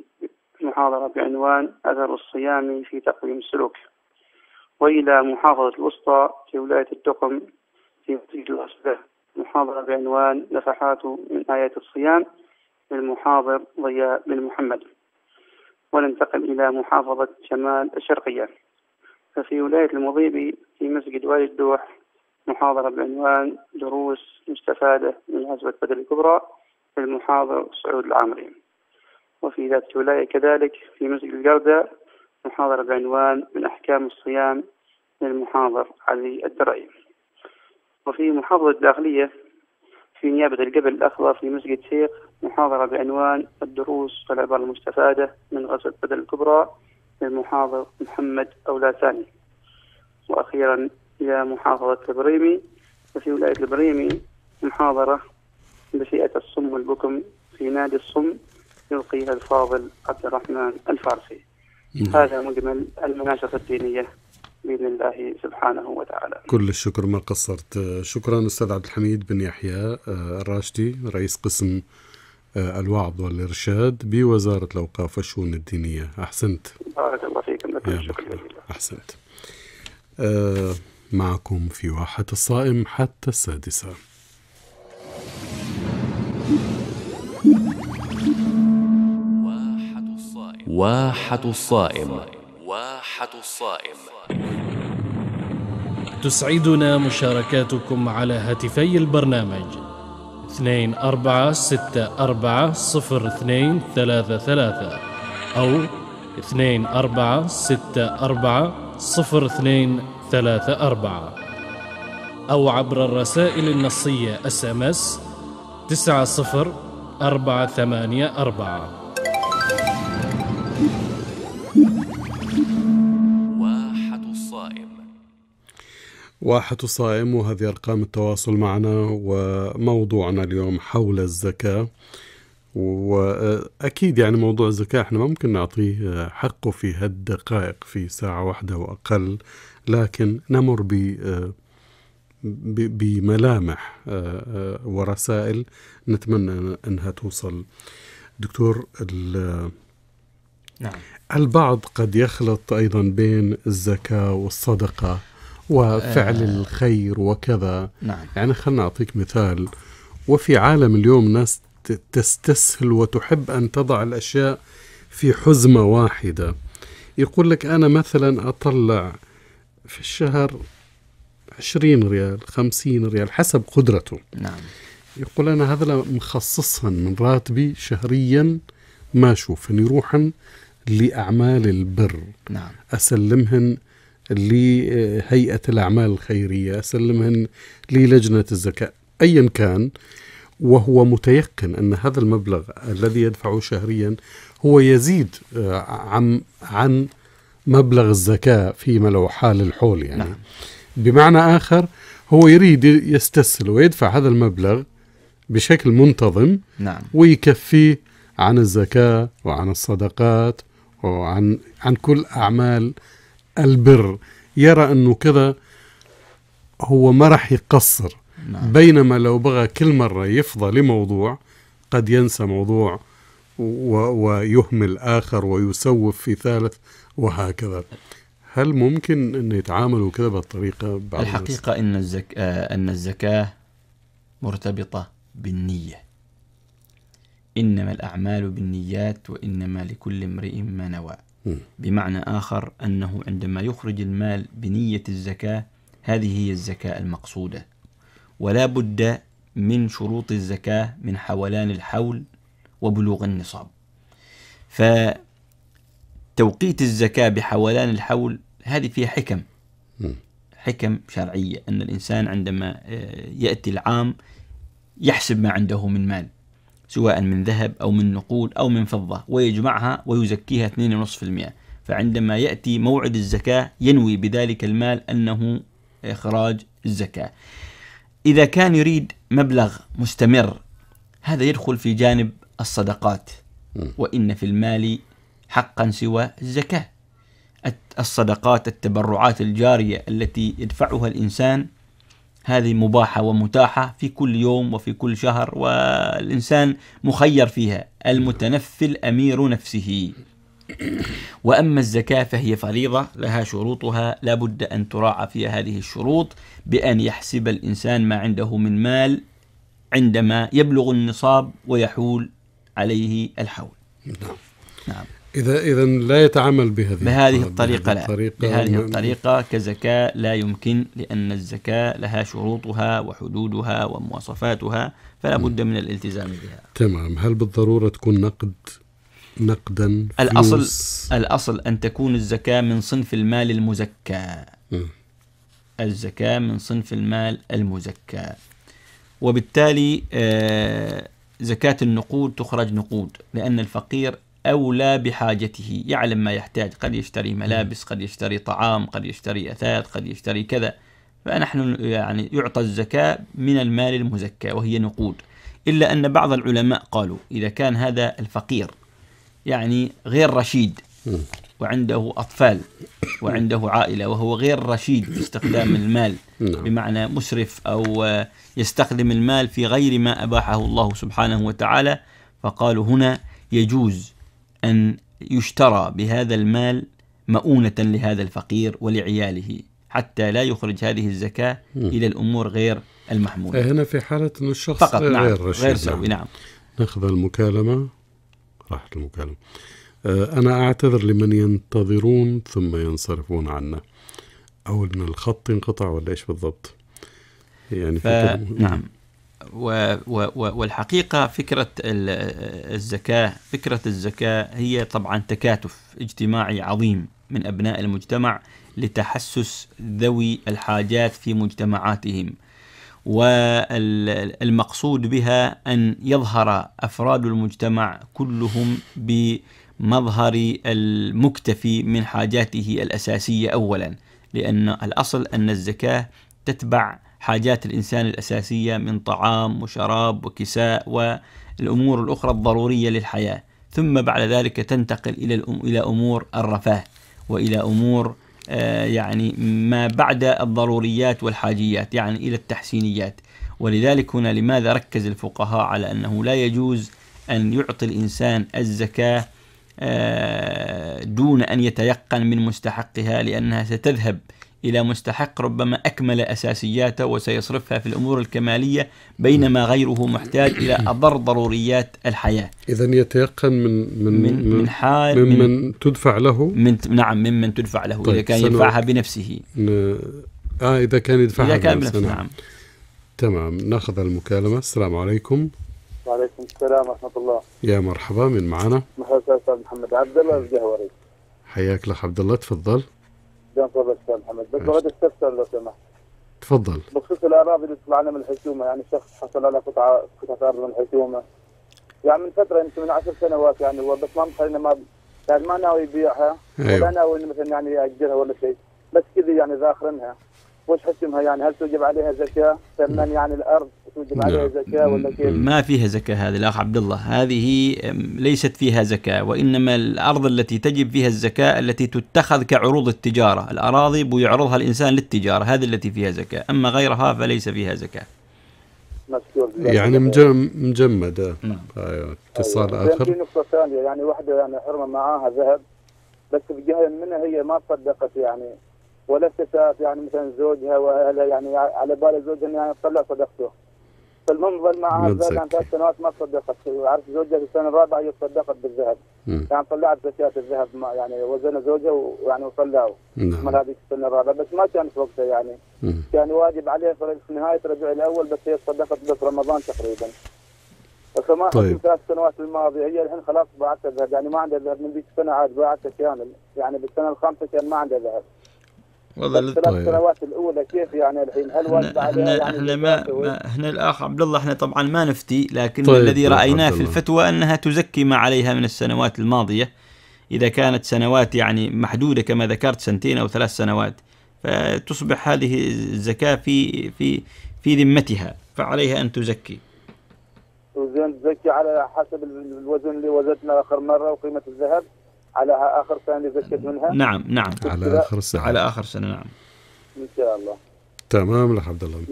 محاضرة بعنوان أثر الصيام في تقويم السلوك وإلى محافظة الوسطى في ولاية الدقم في مسجد الأسبة محاضرة بعنوان نفحات من آيات الصيام للمحاضر ضياء بن محمد وننتقل إلى محافظة شمال الشرقية ففي ولاية المضيبي في مسجد وادي الدوح محاضرة بعنوان دروس مستفادة من غزوة بدر الكبرى للمحاضر سعود العامري وفي ذات الولاية كذلك في مسجد الجردة محاضرة بعنوان من أحكام الصيام للمحاضر علي الدرعي وفي محافظة الداخلية في نيابة الجبل الأخضر في مسجد سيق محاضرة بعنوان الدروس والعبر المستفادة من غزوة بدر الكبرى للمحاضر محمد ثاني وأخيرا إلى محافظة البريمي وفي ولاية البريمي محاضرة بفئة الصم والبكم في نادي الصم يلقيها الفاضل عبد الرحمن الفارسي هذا مجمل المناشط الدينية بإذن الله سبحانه وتعالى كل الشكر ما قصرت شكرا أستاذ عبد الحميد بن يحيى آه، الراشدي رئيس قسم آه، الوعظ والإرشاد بوزارة الأوقاف والشؤون الدينية أحسنت بارك الله فيكم شكرا أحسنت أه معكم في واحة الصائم حتى السادسة واحة الصائم واحة الصائم واحة الصائم تسعدنا مشاركاتكم على هاتفي البرنامج اثنين أربعة ستة أربعة صفر اثنين ثلاثة ثلاثة أو اثنين أربعة ستة أربعة صفر اثنين ثلاثة أربعة أو عبر الرسائل النصية اس ام اس تسعة صفر أربعة ثمانية أربعة واحد الصائم واحد الصائم وهذه أرقام التواصل معنا وموضوعنا اليوم حول الزكاة وأكيد يعني موضوع الزكاة احنا ممكن نعطيه حقه في هالدقائق في ساعة واحدة وأقل لكن نمر ب آه، بملامح آه، آه، ورسائل نتمنى انها توصل دكتور ال نعم. البعض قد يخلط ايضا بين الزكاه والصدقه وفعل آه. الخير وكذا نعم. يعني خلنا اعطيك مثال وفي عالم اليوم ناس تستسهل وتحب ان تضع الاشياء في حزمه واحده يقول لك انا مثلا اطلع في الشهر 20 ريال 50 ريال حسب قدرته نعم يقول أنا هذا مخصصها من راتبي شهريا ما اشوف يروحن لأعمال البر نعم أسلمهن لهيئة الأعمال الخيرية أسلمهن للجنة الزكاة أيا كان وهو متيقن أن هذا المبلغ الذي يدفعه شهريا هو يزيد آه، عن عن مبلغ الزكاة فيما لو حال الحول يعني نعم. بمعنى آخر هو يريد يستسهل ويدفع هذا المبلغ بشكل منتظم نعم. ويكفيه عن الزكاة وعن الصدقات وعن عن كل أعمال البر يرى أنه كذا هو ما راح يقصر نعم. بينما لو بغى كل مرة يفضى لموضوع قد ينسى موضوع ويهمل آخر ويسوف في ثالث وهكذا هل ممكن أن يتعاملوا كذا بالطريقة بعض الحقيقة الناس؟ أن, الزك... آه، أن الزكاة مرتبطة بالنية إنما الأعمال بالنيات وإنما لكل امرئ ما نوى بمعنى آخر أنه عندما يخرج المال بنية الزكاة هذه هي الزكاة المقصودة ولا بد من شروط الزكاة من حولان الحول وبلوغ النصاب فمن توقيت الزكاة بحولان الحول هذه فيها حكم حكم شرعية أن الإنسان عندما آه، يأتي العام يحسب ما عنده من مال سواء من ذهب أو من نقود أو من فضة ويجمعها ويزكيها 2.5% فعندما يأتي موعد الزكاة ينوي بذلك المال أنه إخراج الزكاة إذا كان يريد مبلغ مستمر هذا يدخل في جانب الصدقات وإن في المال حقا سوى الزكاة الصدقات التبرعات الجارية التي يدفعها الإنسان هذه مباحة ومتاحة في كل يوم وفي كل شهر والإنسان مخير فيها المتنفل أمير نفسه وأما الزكاة فهي فريضة لها شروطها لابد أن تراعى فيها هذه الشروط بأن يحسب الإنسان ما عنده من مال عندما يبلغ النصاب ويحول عليه الحول نعم, نعم. إذا إذا لا يتعامل بهذه بهذه الطريقة لا الطريقة بهذه الطريقة كزكاة لا يمكن لأن الزكاة لها شروطها وحدودها ومواصفاتها فلا بد من الالتزام بها تمام هل بالضرورة تكون نقد نقدا الأصل فلوس؟ الأصل أن تكون الزكاة من صنف المال المزكى الزكاة من صنف المال المزكى وبالتالي آه زكاة النقود تخرج نقود لأن الفقير أولى بحاجته يعلم ما يحتاج قد يشتري ملابس قد يشتري طعام قد يشتري أثاث قد يشتري كذا فنحن يعني يعطى الزكاة من المال المزكى وهي نقود إلا أن بعض العلماء قالوا إذا كان هذا الفقير يعني غير رشيد وعنده أطفال وعنده عائلة وهو غير رشيد في استخدام المال نعم. بمعنى مسرف أو يستخدم المال في غير ما أباحه الله سبحانه وتعالى فقالوا هنا يجوز أن يشترى بهذا المال مؤونة لهذا الفقير ولعياله حتى لا يخرج هذه الزكاة إلى الأمور غير المحمولة إيه، هنا في حالة أن الشخص فقط نعم، غير رشيد غير سوي نعم. نعم ناخذ المكالمة راحت المكالمة آه، أنا أعتذر لمن ينتظرون ثم ينصرفون عنا أو أن الخط انقطع ولا إيش بالضبط يعني ف... نعم والحقيقة فكرة الزكاة فكرة الزكاة هي طبعا تكاتف اجتماعي عظيم من أبناء المجتمع لتحسس ذوي الحاجات في مجتمعاتهم والمقصود بها أن يظهر أفراد المجتمع كلهم بمظهر المكتفي من حاجاته الأساسية أولا لأن الأصل أن الزكاة تتبع حاجات الإنسان الأساسية من طعام وشراب وكساء والأمور الأخرى الضرورية للحياة ثم بعد ذلك تنتقل إلى إلى أمور الرفاه وإلى أمور آه، يعني ما بعد الضروريات والحاجيات يعني إلى التحسينيات ولذلك هنا لماذا ركز الفقهاء على أنه لا يجوز أن يعطي الإنسان الزكاة آه، دون أن يتيقن من مستحقها لأنها ستذهب إلى مستحق ربما أكمل أساسياته وسيصرفها في الأمور الكمالية بينما غيره محتاج إلى أضر ضروريات الحياة إذا يتيقن من من من, من حال ممن من, من تدفع له من نعم ممن تدفع له طيب إذا كان يدفعها بنفسه آه إذا كان يدفعها إذا كان بنفسه نعم. نعم تمام ناخذ المكالمة السلام عليكم وعليكم السلام ورحمه الله يا مرحبا من معنا؟ مرحبا استاذ محمد عبد الله الجهوري حياك الله عبد الله تفضل تفضل استاذ محمد بس بغيت استفسر لو سمحت تفضل بخصوص الاراضي اللي طلعنا من الحكومه يعني شخص حصل على قطعه قطعه ارض من الحكومه يعني من فتره يمكن من عشر سنوات يعني هو بس ما مخلينا ما يعني ما ناوي يبيعها أيوه. ولا ناوي مثلا يعني ياجرها ولا شيء بس كذي يعني ذاخرنها وش حكمها يعني هل توجب عليها زكاه؟ ثمن يعني الارض توجب عليها نعم. زكاه ولا كيف؟ ما فيها زكاه هذه الاخ عبد الله، هذه ليست فيها زكاه وانما الارض التي تجب فيها الزكاه التي تتخذ كعروض التجاره، الاراضي بيعرضها الانسان للتجاره هذه التي فيها زكاه، اما غيرها فليس فيها زكاه. يعني مجم مجمده نعم آية، ايوه اتصال أيوة. اخر في نقطه ثانيه يعني واحده يعني حرمه معاها ذهب بس بجهل منها هي ما صدقت يعني ولا استشاف يعني مثلا زوجها واهلها يعني على بال زوجها يعني تطلع صدقته فالمهم ظل معها الذهب يعني ثلاث سنوات ما تصدقت وعرفت زوجها في السنه الرابعه هي تصدقت بالذهب يعني طلعت زكاه الذهب يعني وزن زوجها ويعني وطلعوا نعم. من هذيك السنه الرابعه بس ما كانت وقتها يعني مم. كان واجب عليها في نهايه ربيع الاول بس هي تصدقت بس رمضان تقريبا فما طيب. ثلاث سنوات الماضيه هي الحين خلاص باعتها ذهب يعني ما عندها ذهب من ذيك السنه عاد باعتها كامل يعني بالسنه الخامسه كان ما عندها ذهب والله الثلاث سنوات الاولى كيف يعني الحين هل عليها احنا يعني احنا ما, ما احنا الاخ عبد الله احنا طبعا ما نفتي لكن طيب الذي طيب رايناه في الفتوى انها تزكي ما عليها من السنوات الماضيه اذا كانت سنوات يعني محدوده كما ذكرت سنتين او ثلاث سنوات فتصبح هذه الزكاه في في في ذمتها فعليها ان تزكي. وزين تزكي على حسب الوزن اللي وزنتنا اخر مره وقيمه الذهب؟ على اخر سنه اللي منها نعم نعم على اخر السنه على اخر سنه نعم ان شاء الله تمام لك عبد الله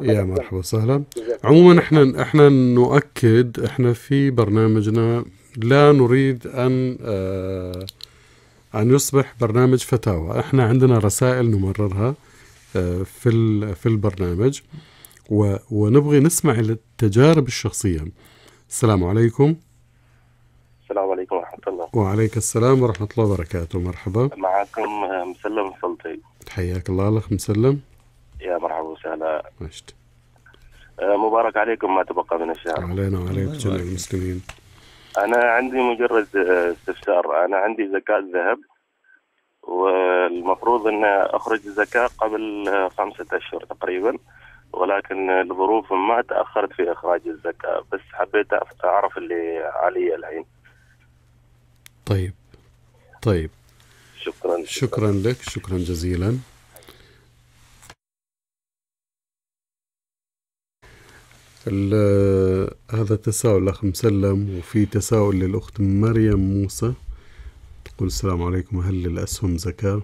يا مرحبا وسهلا عموما احنا احنا نؤكد احنا في برنامجنا لا نريد ان آه ان يصبح برنامج فتاوى احنا عندنا رسائل نمررها آه في في البرنامج ونبغي نسمع التجارب الشخصيه السلام عليكم السلام عليكم ورحمة الله وعليك السلام ورحمة الله وبركاته مرحبا معكم مسلم السلطي حياك الله الأخ مسلم يا مرحبا وسهلا مشت آه، مبارك عليكم ما تبقى من الشهر علينا وعليك جميع المسلمين أنا عندي مجرد آه، استفسار أنا عندي زكاة ذهب والمفروض أن أخرج الزكاة قبل آه، خمسة أشهر تقريبا ولكن لظروف ما تأخرت في إخراج الزكاة بس حبيت أعرف اللي علي الحين طيب طيب شكرا شكرا لك شكرا جزيلا هذا تساؤل الأخ مسلم وفي تساؤل للأخت مريم موسى تقول السلام عليكم هل للأسهم زكاة؟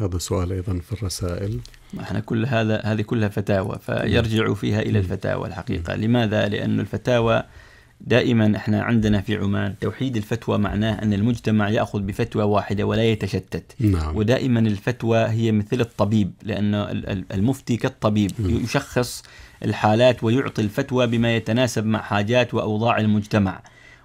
هذا سؤال أيضا في الرسائل احنا كل هذا هذه كلها فتاوى فيرجع فيها إلى الفتاوى الحقيقة لماذا؟ لأن الفتاوى دائما احنا عندنا في عمان توحيد الفتوى معناه ان المجتمع ياخذ بفتوى واحده ولا يتشتت نعم. ودائما الفتوى هي مثل الطبيب لانه المفتي كالطبيب م. نعم. يشخص الحالات ويعطي الفتوى بما يتناسب مع حاجات واوضاع المجتمع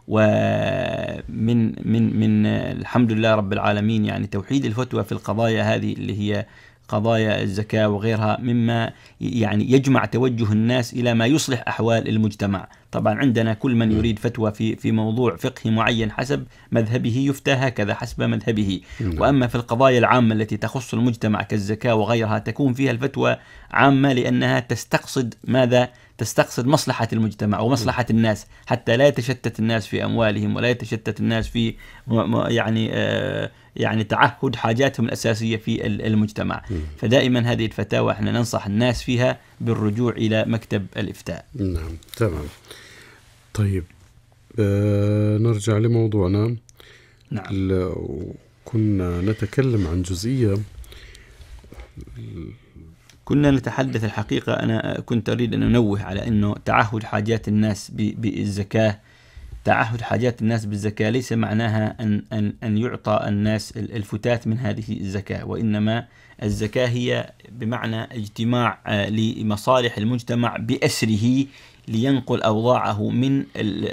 ومن من من الحمد لله رب العالمين يعني توحيد الفتوى في القضايا هذه اللي هي قضايا الزكاة وغيرها مما يعني يجمع توجه الناس إلى ما يصلح أحوال المجتمع طبعا عندنا كل من يريد فتوى في في موضوع فقهي معين حسب مذهبه يفتى هكذا حسب مذهبه نعم. واما في القضايا العامه التي تخص المجتمع كالزكاه وغيرها تكون فيها الفتوى عامه لانها تستقصد ماذا تستقصد مصلحة المجتمع ومصلحة الناس حتى لا يتشتت الناس في أموالهم ولا يتشتت الناس في يعني آه، يعني تعهد حاجاتهم الأساسية في المجتمع فدائما هذه الفتاوى احنا ننصح الناس فيها بالرجوع إلى مكتب الإفتاء نعم تمام طيب آه نرجع لموضوعنا نعم كنا نتكلم عن جزئية كنا نتحدث الحقيقة أنا كنت أريد أن أنوه على أنه تعهد حاجات الناس بالزكاة تعهد حاجات الناس بالزكاة ليس معناها أن, أن, أن يعطى الناس الفتات من هذه الزكاة وإنما الزكاة هي بمعنى اجتماع آه، لمصالح المجتمع بأسره لينقل أوضاعه من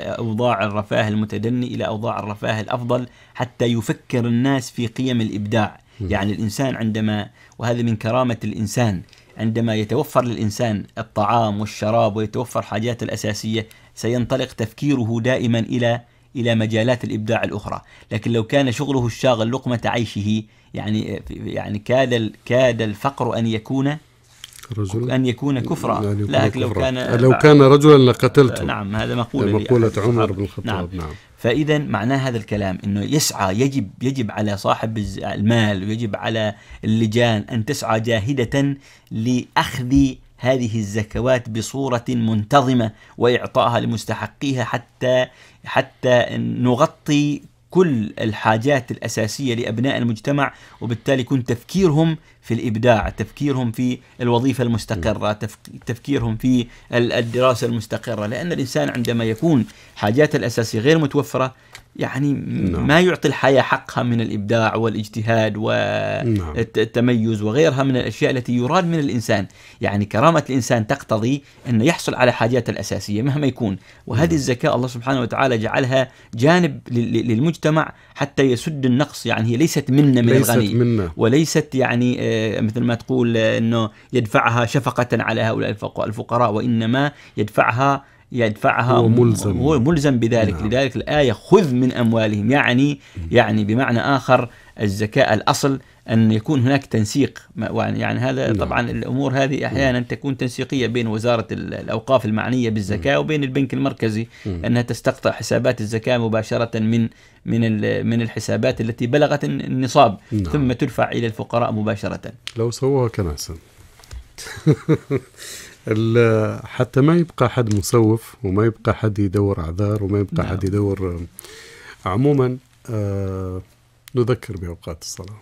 أوضاع الرفاه المتدني إلى أوضاع الرفاه الأفضل حتى يفكر الناس في قيم الإبداع يعني الإنسان عندما وهذا من كرامة الإنسان عندما يتوفر للإنسان الطعام والشراب ويتوفر حاجات الأساسية سينطلق تفكيره دائما إلى إلى مجالات الإبداع الأخرى لكن لو كان شغله الشاغل لقمة عيشه يعني يعني كاد كاد الفقر أن يكون رجلا أن يكون كفرا يعني يكون لا لو كان لو كان رجلا لقتلته نعم هذا مقولة مقولة عمر بن الخطاب نعم, نعم. فإذا معنى هذا الكلام أنه يسعى يجب يجب على صاحب المال ويجب على اللجان أن تسعى جاهدة لأخذ هذه الزكوات بصورة منتظمة وإعطائها لمستحقيها حتى حتى نغطي كل الحاجات الأساسية لأبناء المجتمع وبالتالي يكون تفكيرهم في الابداع تفكيرهم في الوظيفه المستقره تفكيرهم في الدراسه المستقره لان الانسان عندما يكون حاجاته الاساسيه غير متوفره يعني نعم. ما يعطي الحياه حقها من الابداع والاجتهاد والتميز نعم. وغيرها من الاشياء التي يراد من الانسان، يعني كرامه الانسان تقتضي انه يحصل على حاجاته الاساسيه مهما يكون، وهذه نعم. الزكاه الله سبحانه وتعالى جعلها جانب للمجتمع حتى يسد النقص، يعني هي ليست منا من ليست الغني منا. وليست يعني آه، مثل ما تقول انه يدفعها شفقه على هؤلاء الفقراء وانما يدفعها يدفعها هو ملزم, هو ملزم بذلك نعم. لذلك الآية خذ من أموالهم يعني يعني بمعنى آخر الزكاة الأصل أن يكون هناك تنسيق يعني هذا نعم. طبعا الأمور هذه أحيانا نعم. تكون تنسيقية بين وزارة الأوقاف المعنية بالزكاة نعم. وبين البنك المركزي أنها تستقطع حسابات الزكاة مباشرة من من من الحسابات التي بلغت النصاب ثم ترفع إلى الفقراء مباشرة لو سووها كان أحسن حتى ما يبقى حد مسوف وما يبقى حد يدور اعذار وما يبقى نعم. حد يدور آه، عموما آه نذكر بأوقات الصلاة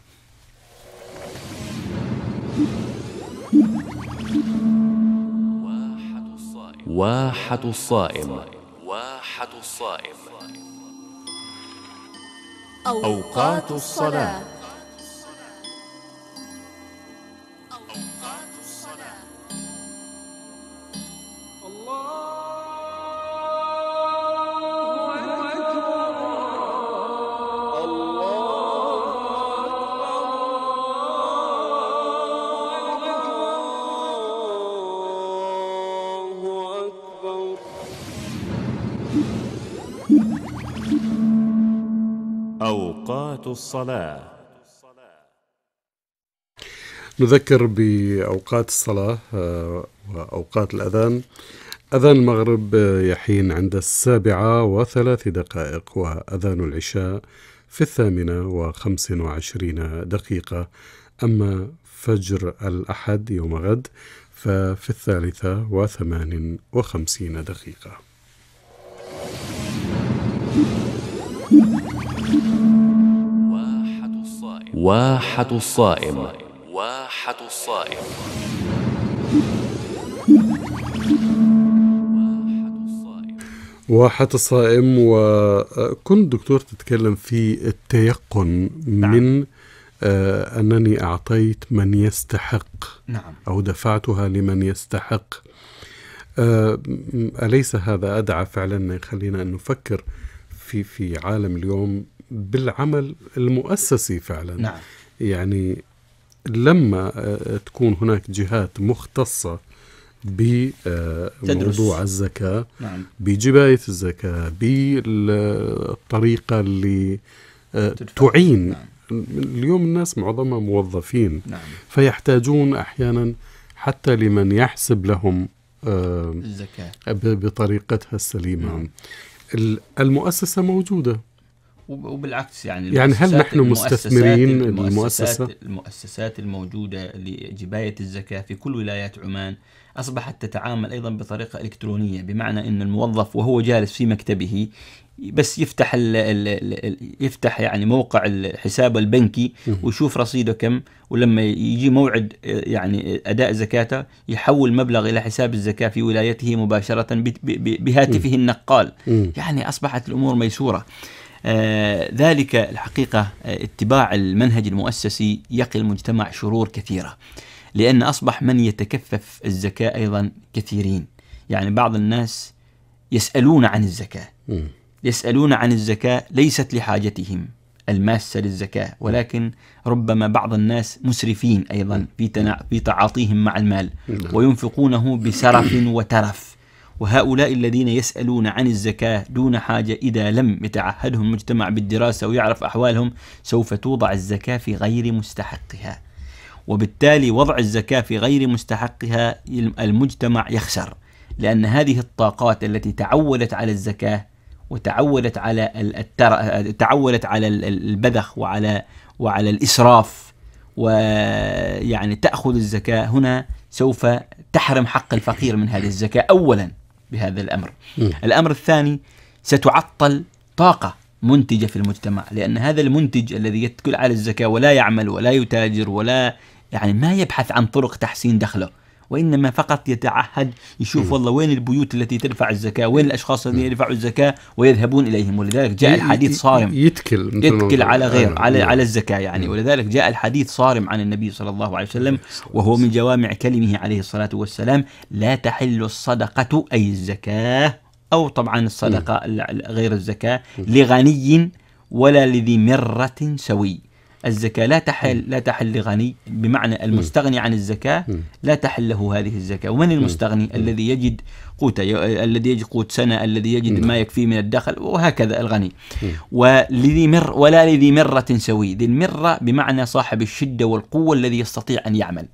واحة الصائم واحة الصائم أوقات الصلاة أوقات الصلاة الله الصلاة نذكر بأوقات الصلاة آه، وأوقات الأذان أذان المغرب يحين عند السابعة وثلاث دقائق وأذان العشاء في الثامنة وخمس وعشرين دقيقة أما فجر الأحد يوم غد ففي الثالثة وثمان وخمسين دقيقة واحة الصائم واحة الصائم واحة الصائم وكنت دكتور تتكلم في التيقن نعم. من آه، أنني أعطيت من يستحق نعم. أو دفعتها لمن يستحق آه، أليس هذا أدعى فعلا يخلينا أن نفكر في في عالم اليوم بالعمل المؤسسي فعلا نعم. يعني لما آه، تكون هناك جهات مختصة بموضوع آه، الزكاة نعم. بجباية الزكاة بالطريقة اللي آه، تعين نعم. اليوم الناس معظمها موظفين نعم. فيحتاجون أحيانا حتى لمن يحسب لهم الزكاة بطريقتها السليمة نعم. المؤسسة موجودة وبالعكس يعني يعني هل نحن مستثمرين المؤسسات المؤسسات الموجوده لجبايه الزكاه في كل ولايات عمان اصبحت تتعامل ايضا بطريقه الكترونيه بمعنى ان الموظف وهو جالس في مكتبه بس يفتح الـ الـ يفتح يعني موقع الحساب البنكي ويشوف رصيده كم ولما يجي موعد يعني اداء زكاته يحول مبلغ الى حساب الزكاه في ولايته مباشره بهاتفه النقال يعني اصبحت الامور ميسوره آه، ذلك الحقيقة آه، اتباع المنهج المؤسسي يقي المجتمع شرور كثيرة لأن أصبح من يتكفف الزكاة أيضا كثيرين يعني بعض الناس يسألون عن الزكاة يسألون عن الزكاة ليست لحاجتهم الماسة للزكاة ولكن ربما بعض الناس مسرفين أيضا في, في تعاطيهم مع المال وينفقونه بسرف وترف وهؤلاء الذين يسألون عن الزكاة دون حاجة إذا لم يتعهدهم المجتمع بالدراسة ويعرف أحوالهم سوف توضع الزكاة في غير مستحقها وبالتالي وضع الزكاة في غير مستحقها المجتمع يخسر لأن هذه الطاقات التي تعولت على الزكاة وتعولت على التر... تعولت على البذخ وعلى وعلى الإسراف ويعني تأخذ الزكاة هنا سوف تحرم حق الفقير من هذه الزكاة أولا بهذا الامر. م. الامر الثاني ستعطل طاقه منتجه في المجتمع لان هذا المنتج الذي يتكل على الزكاه ولا يعمل ولا يتاجر ولا يعني ما يبحث عن طرق تحسين دخله. وانما فقط يتعهد يشوف م. والله وين البيوت التي ترفع الزكاه وين الاشخاص الذين يرفعوا الزكاه ويذهبون اليهم ولذلك جاء الحديث صارم يتكل يتكل على غير آه، على نعم. على الزكاه يعني ولذلك جاء الحديث صارم عن النبي صلى الله عليه وسلم وهو من جوامع كلمه عليه الصلاه والسلام لا تحل الصدقه اي الزكاه او طبعا الصدقه غير الزكاه لغني ولا لذي مره سوي الزكاة لا تحل لا تحل لغني بمعنى المستغني عن الزكاة لا تحل له هذه الزكاة ومن المستغني الذي يجد قوت الذي يجد قوت سنة الذي يجد ما يكفيه من الدخل وهكذا الغني ولذي مر ولا لذي مرة سوي ذي المرة بمعنى صاحب الشدة والقوة الذي يستطيع أن يعمل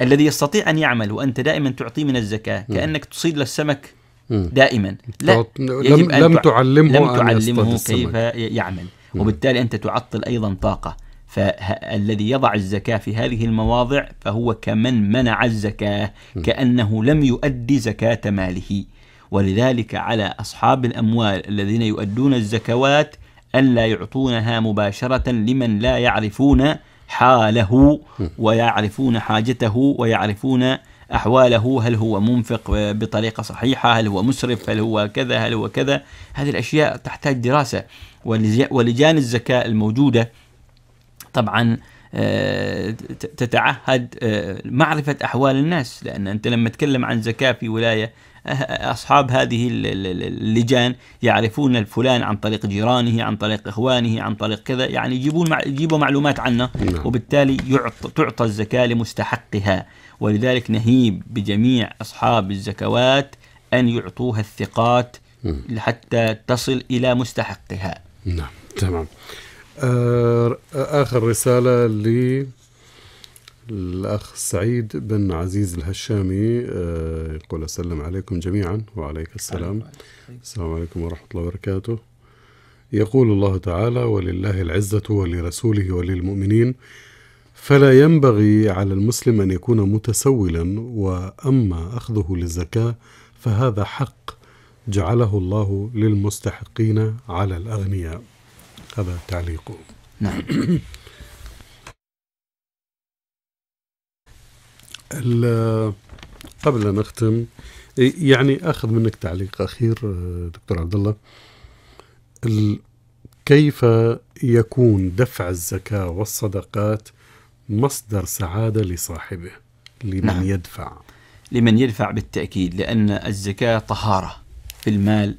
الذي يستطيع أن يعمل وأنت دائما تعطيه من الزكاة كأنك تصيد له السمك دائما لا لم, لم تعلمه, لم تعلمه كيف يعمل وبالتالي أنت تعطل أيضا طاقة فالذي يضع الزكاة في هذه المواضع فهو كمن منع الزكاة كأنه لم يؤدي زكاة ماله ولذلك على أصحاب الأموال الذين يؤدون الزكوات ألا يعطونها مباشرة لمن لا يعرفون حاله ويعرفون حاجته ويعرفون أحواله هل هو منفق بطريقة صحيحة هل هو مسرف هل هو كذا هل هو كذا هذه الأشياء تحتاج دراسة ولجان الزكاة الموجودة طبعا آه، تتعهد آه، معرفة أحوال الناس لأن أنت لما تتكلم عن زكاة في ولاية أه-، أصحاب هذه اللجان يعرفون الفلان عن طريق جيرانه عن طريق إخوانه عن طريق كذا يعني يجيبون يجيبوا معلومات عنه نعم. وبالتالي تعطى الزكاة لمستحقها ولذلك نهيب بجميع أصحاب الزكوات أن يعطوها الثقات نعم. حتى تصل إلى مستحقها نعم تمام آه، آخر رسالة للأخ سعيد بن عزيز الهشامي آه، يقول أسلم عليكم جميعا وعليك السلام السلام عليكم ورحمة الله وبركاته يقول الله تعالى ولله العزة ولرسوله وللمؤمنين فلا ينبغي على المسلم أن يكون متسولا وأما أخذه للزكاة فهذا حق جعله الله للمستحقين على الأغنياء هذا تعليقه نعم قبل ان نختم يعني اخذ منك تعليق اخير دكتور عبد الله كيف يكون دفع الزكاه والصدقات مصدر سعاده لصاحبه لمن نعم. يدفع لمن يدفع بالتاكيد لان الزكاه طهاره في المال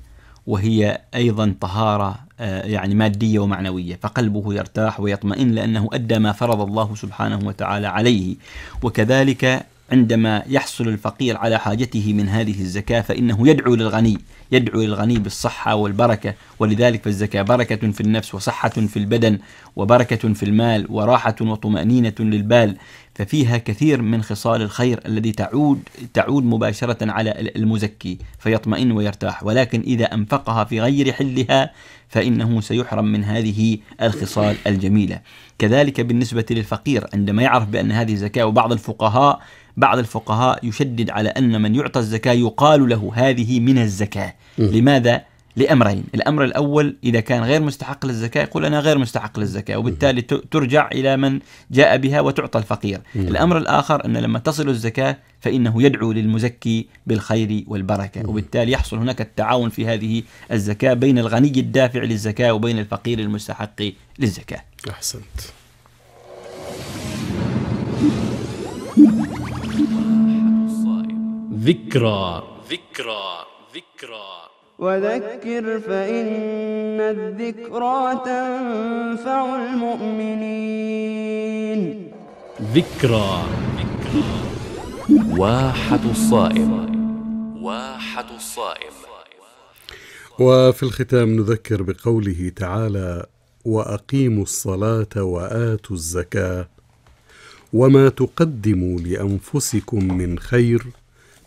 وهي أيضا طهارة آه، يعني مادية ومعنوية فقلبه يرتاح ويطمئن لأنه أدى ما فرض الله سبحانه وتعالى عليه وكذلك عندما يحصل الفقير على حاجته من هذه الزكاة فإنه يدعو للغني يدعو للغني بالصحة والبركة ولذلك فالزكاة بركة في النفس وصحة في البدن وبركة في المال وراحة وطمأنينة للبال ففيها كثير من خصال الخير الذي تعود تعود مباشرة على المزكي فيطمئن ويرتاح ولكن إذا أنفقها في غير حلها فإنه سيحرم من هذه الخصال الجميلة كذلك بالنسبة للفقير عندما يعرف بأن هذه زكاة وبعض الفقهاء بعض الفقهاء يشدد على أن من يعطى الزكاة يقال له هذه من الزكاة لماذا؟ لأمرين الأمر الأول إذا كان غير مستحق للزكاة يقول أنا غير مستحق للزكاة وبالتالي ترجع إلى من جاء بها وتعطى الفقير الأمر الآخر أن لما تصل الزكاة فإنه يدعو للمزكي بالخير والبركة وبالتالي يحصل هناك التعاون في هذه الزكاة بين الغني الدافع للزكاة وبين الفقير المستحق للزكاة أحسنت ذكرى ذكرى ذكرى وذكر فإن الذكرى تنفع المؤمنين ذكرى واحة الصائم واحة الصائم وفي الختام نذكر بقوله تعالى وأقيموا الصلاة وآتوا الزكاة وما تقدموا لأنفسكم من خير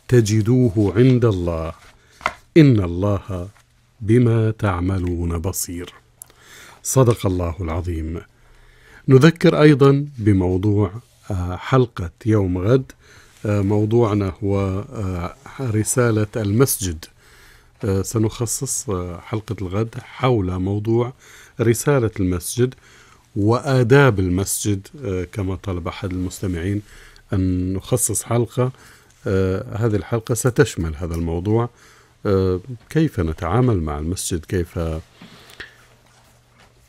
تجدوه عند الله إن الله بما تعملون بصير. صدق الله العظيم. نذكر أيضا بموضوع آه، حلقة يوم غد آه، موضوعنا هو آه، رسالة المسجد سنخصص حلقة الغد حول موضوع رسالة المسجد وآداب المسجد كما طلب أحد المستمعين أن نخصص حلقة هذه الحلقة ستشمل هذا الموضوع آه، كيف نتعامل مع المسجد كيف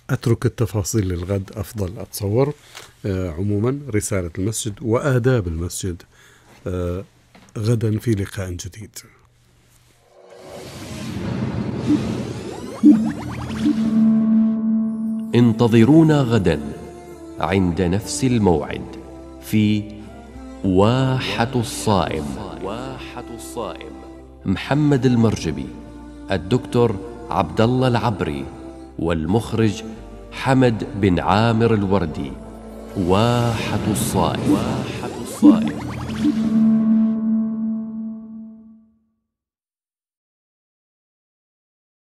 أترك التفاصيل للغد أفضل أتصور آه، عموما رسالة المسجد وآداب المسجد آه، غدا في لقاء جديد انتظرونا غدا عند نفس الموعد في واحة الصائم واحة الصائم محمد المرجبي الدكتور عبد الله العبري والمخرج حمد بن عامر الوردي واحة الصائم واحة الصائم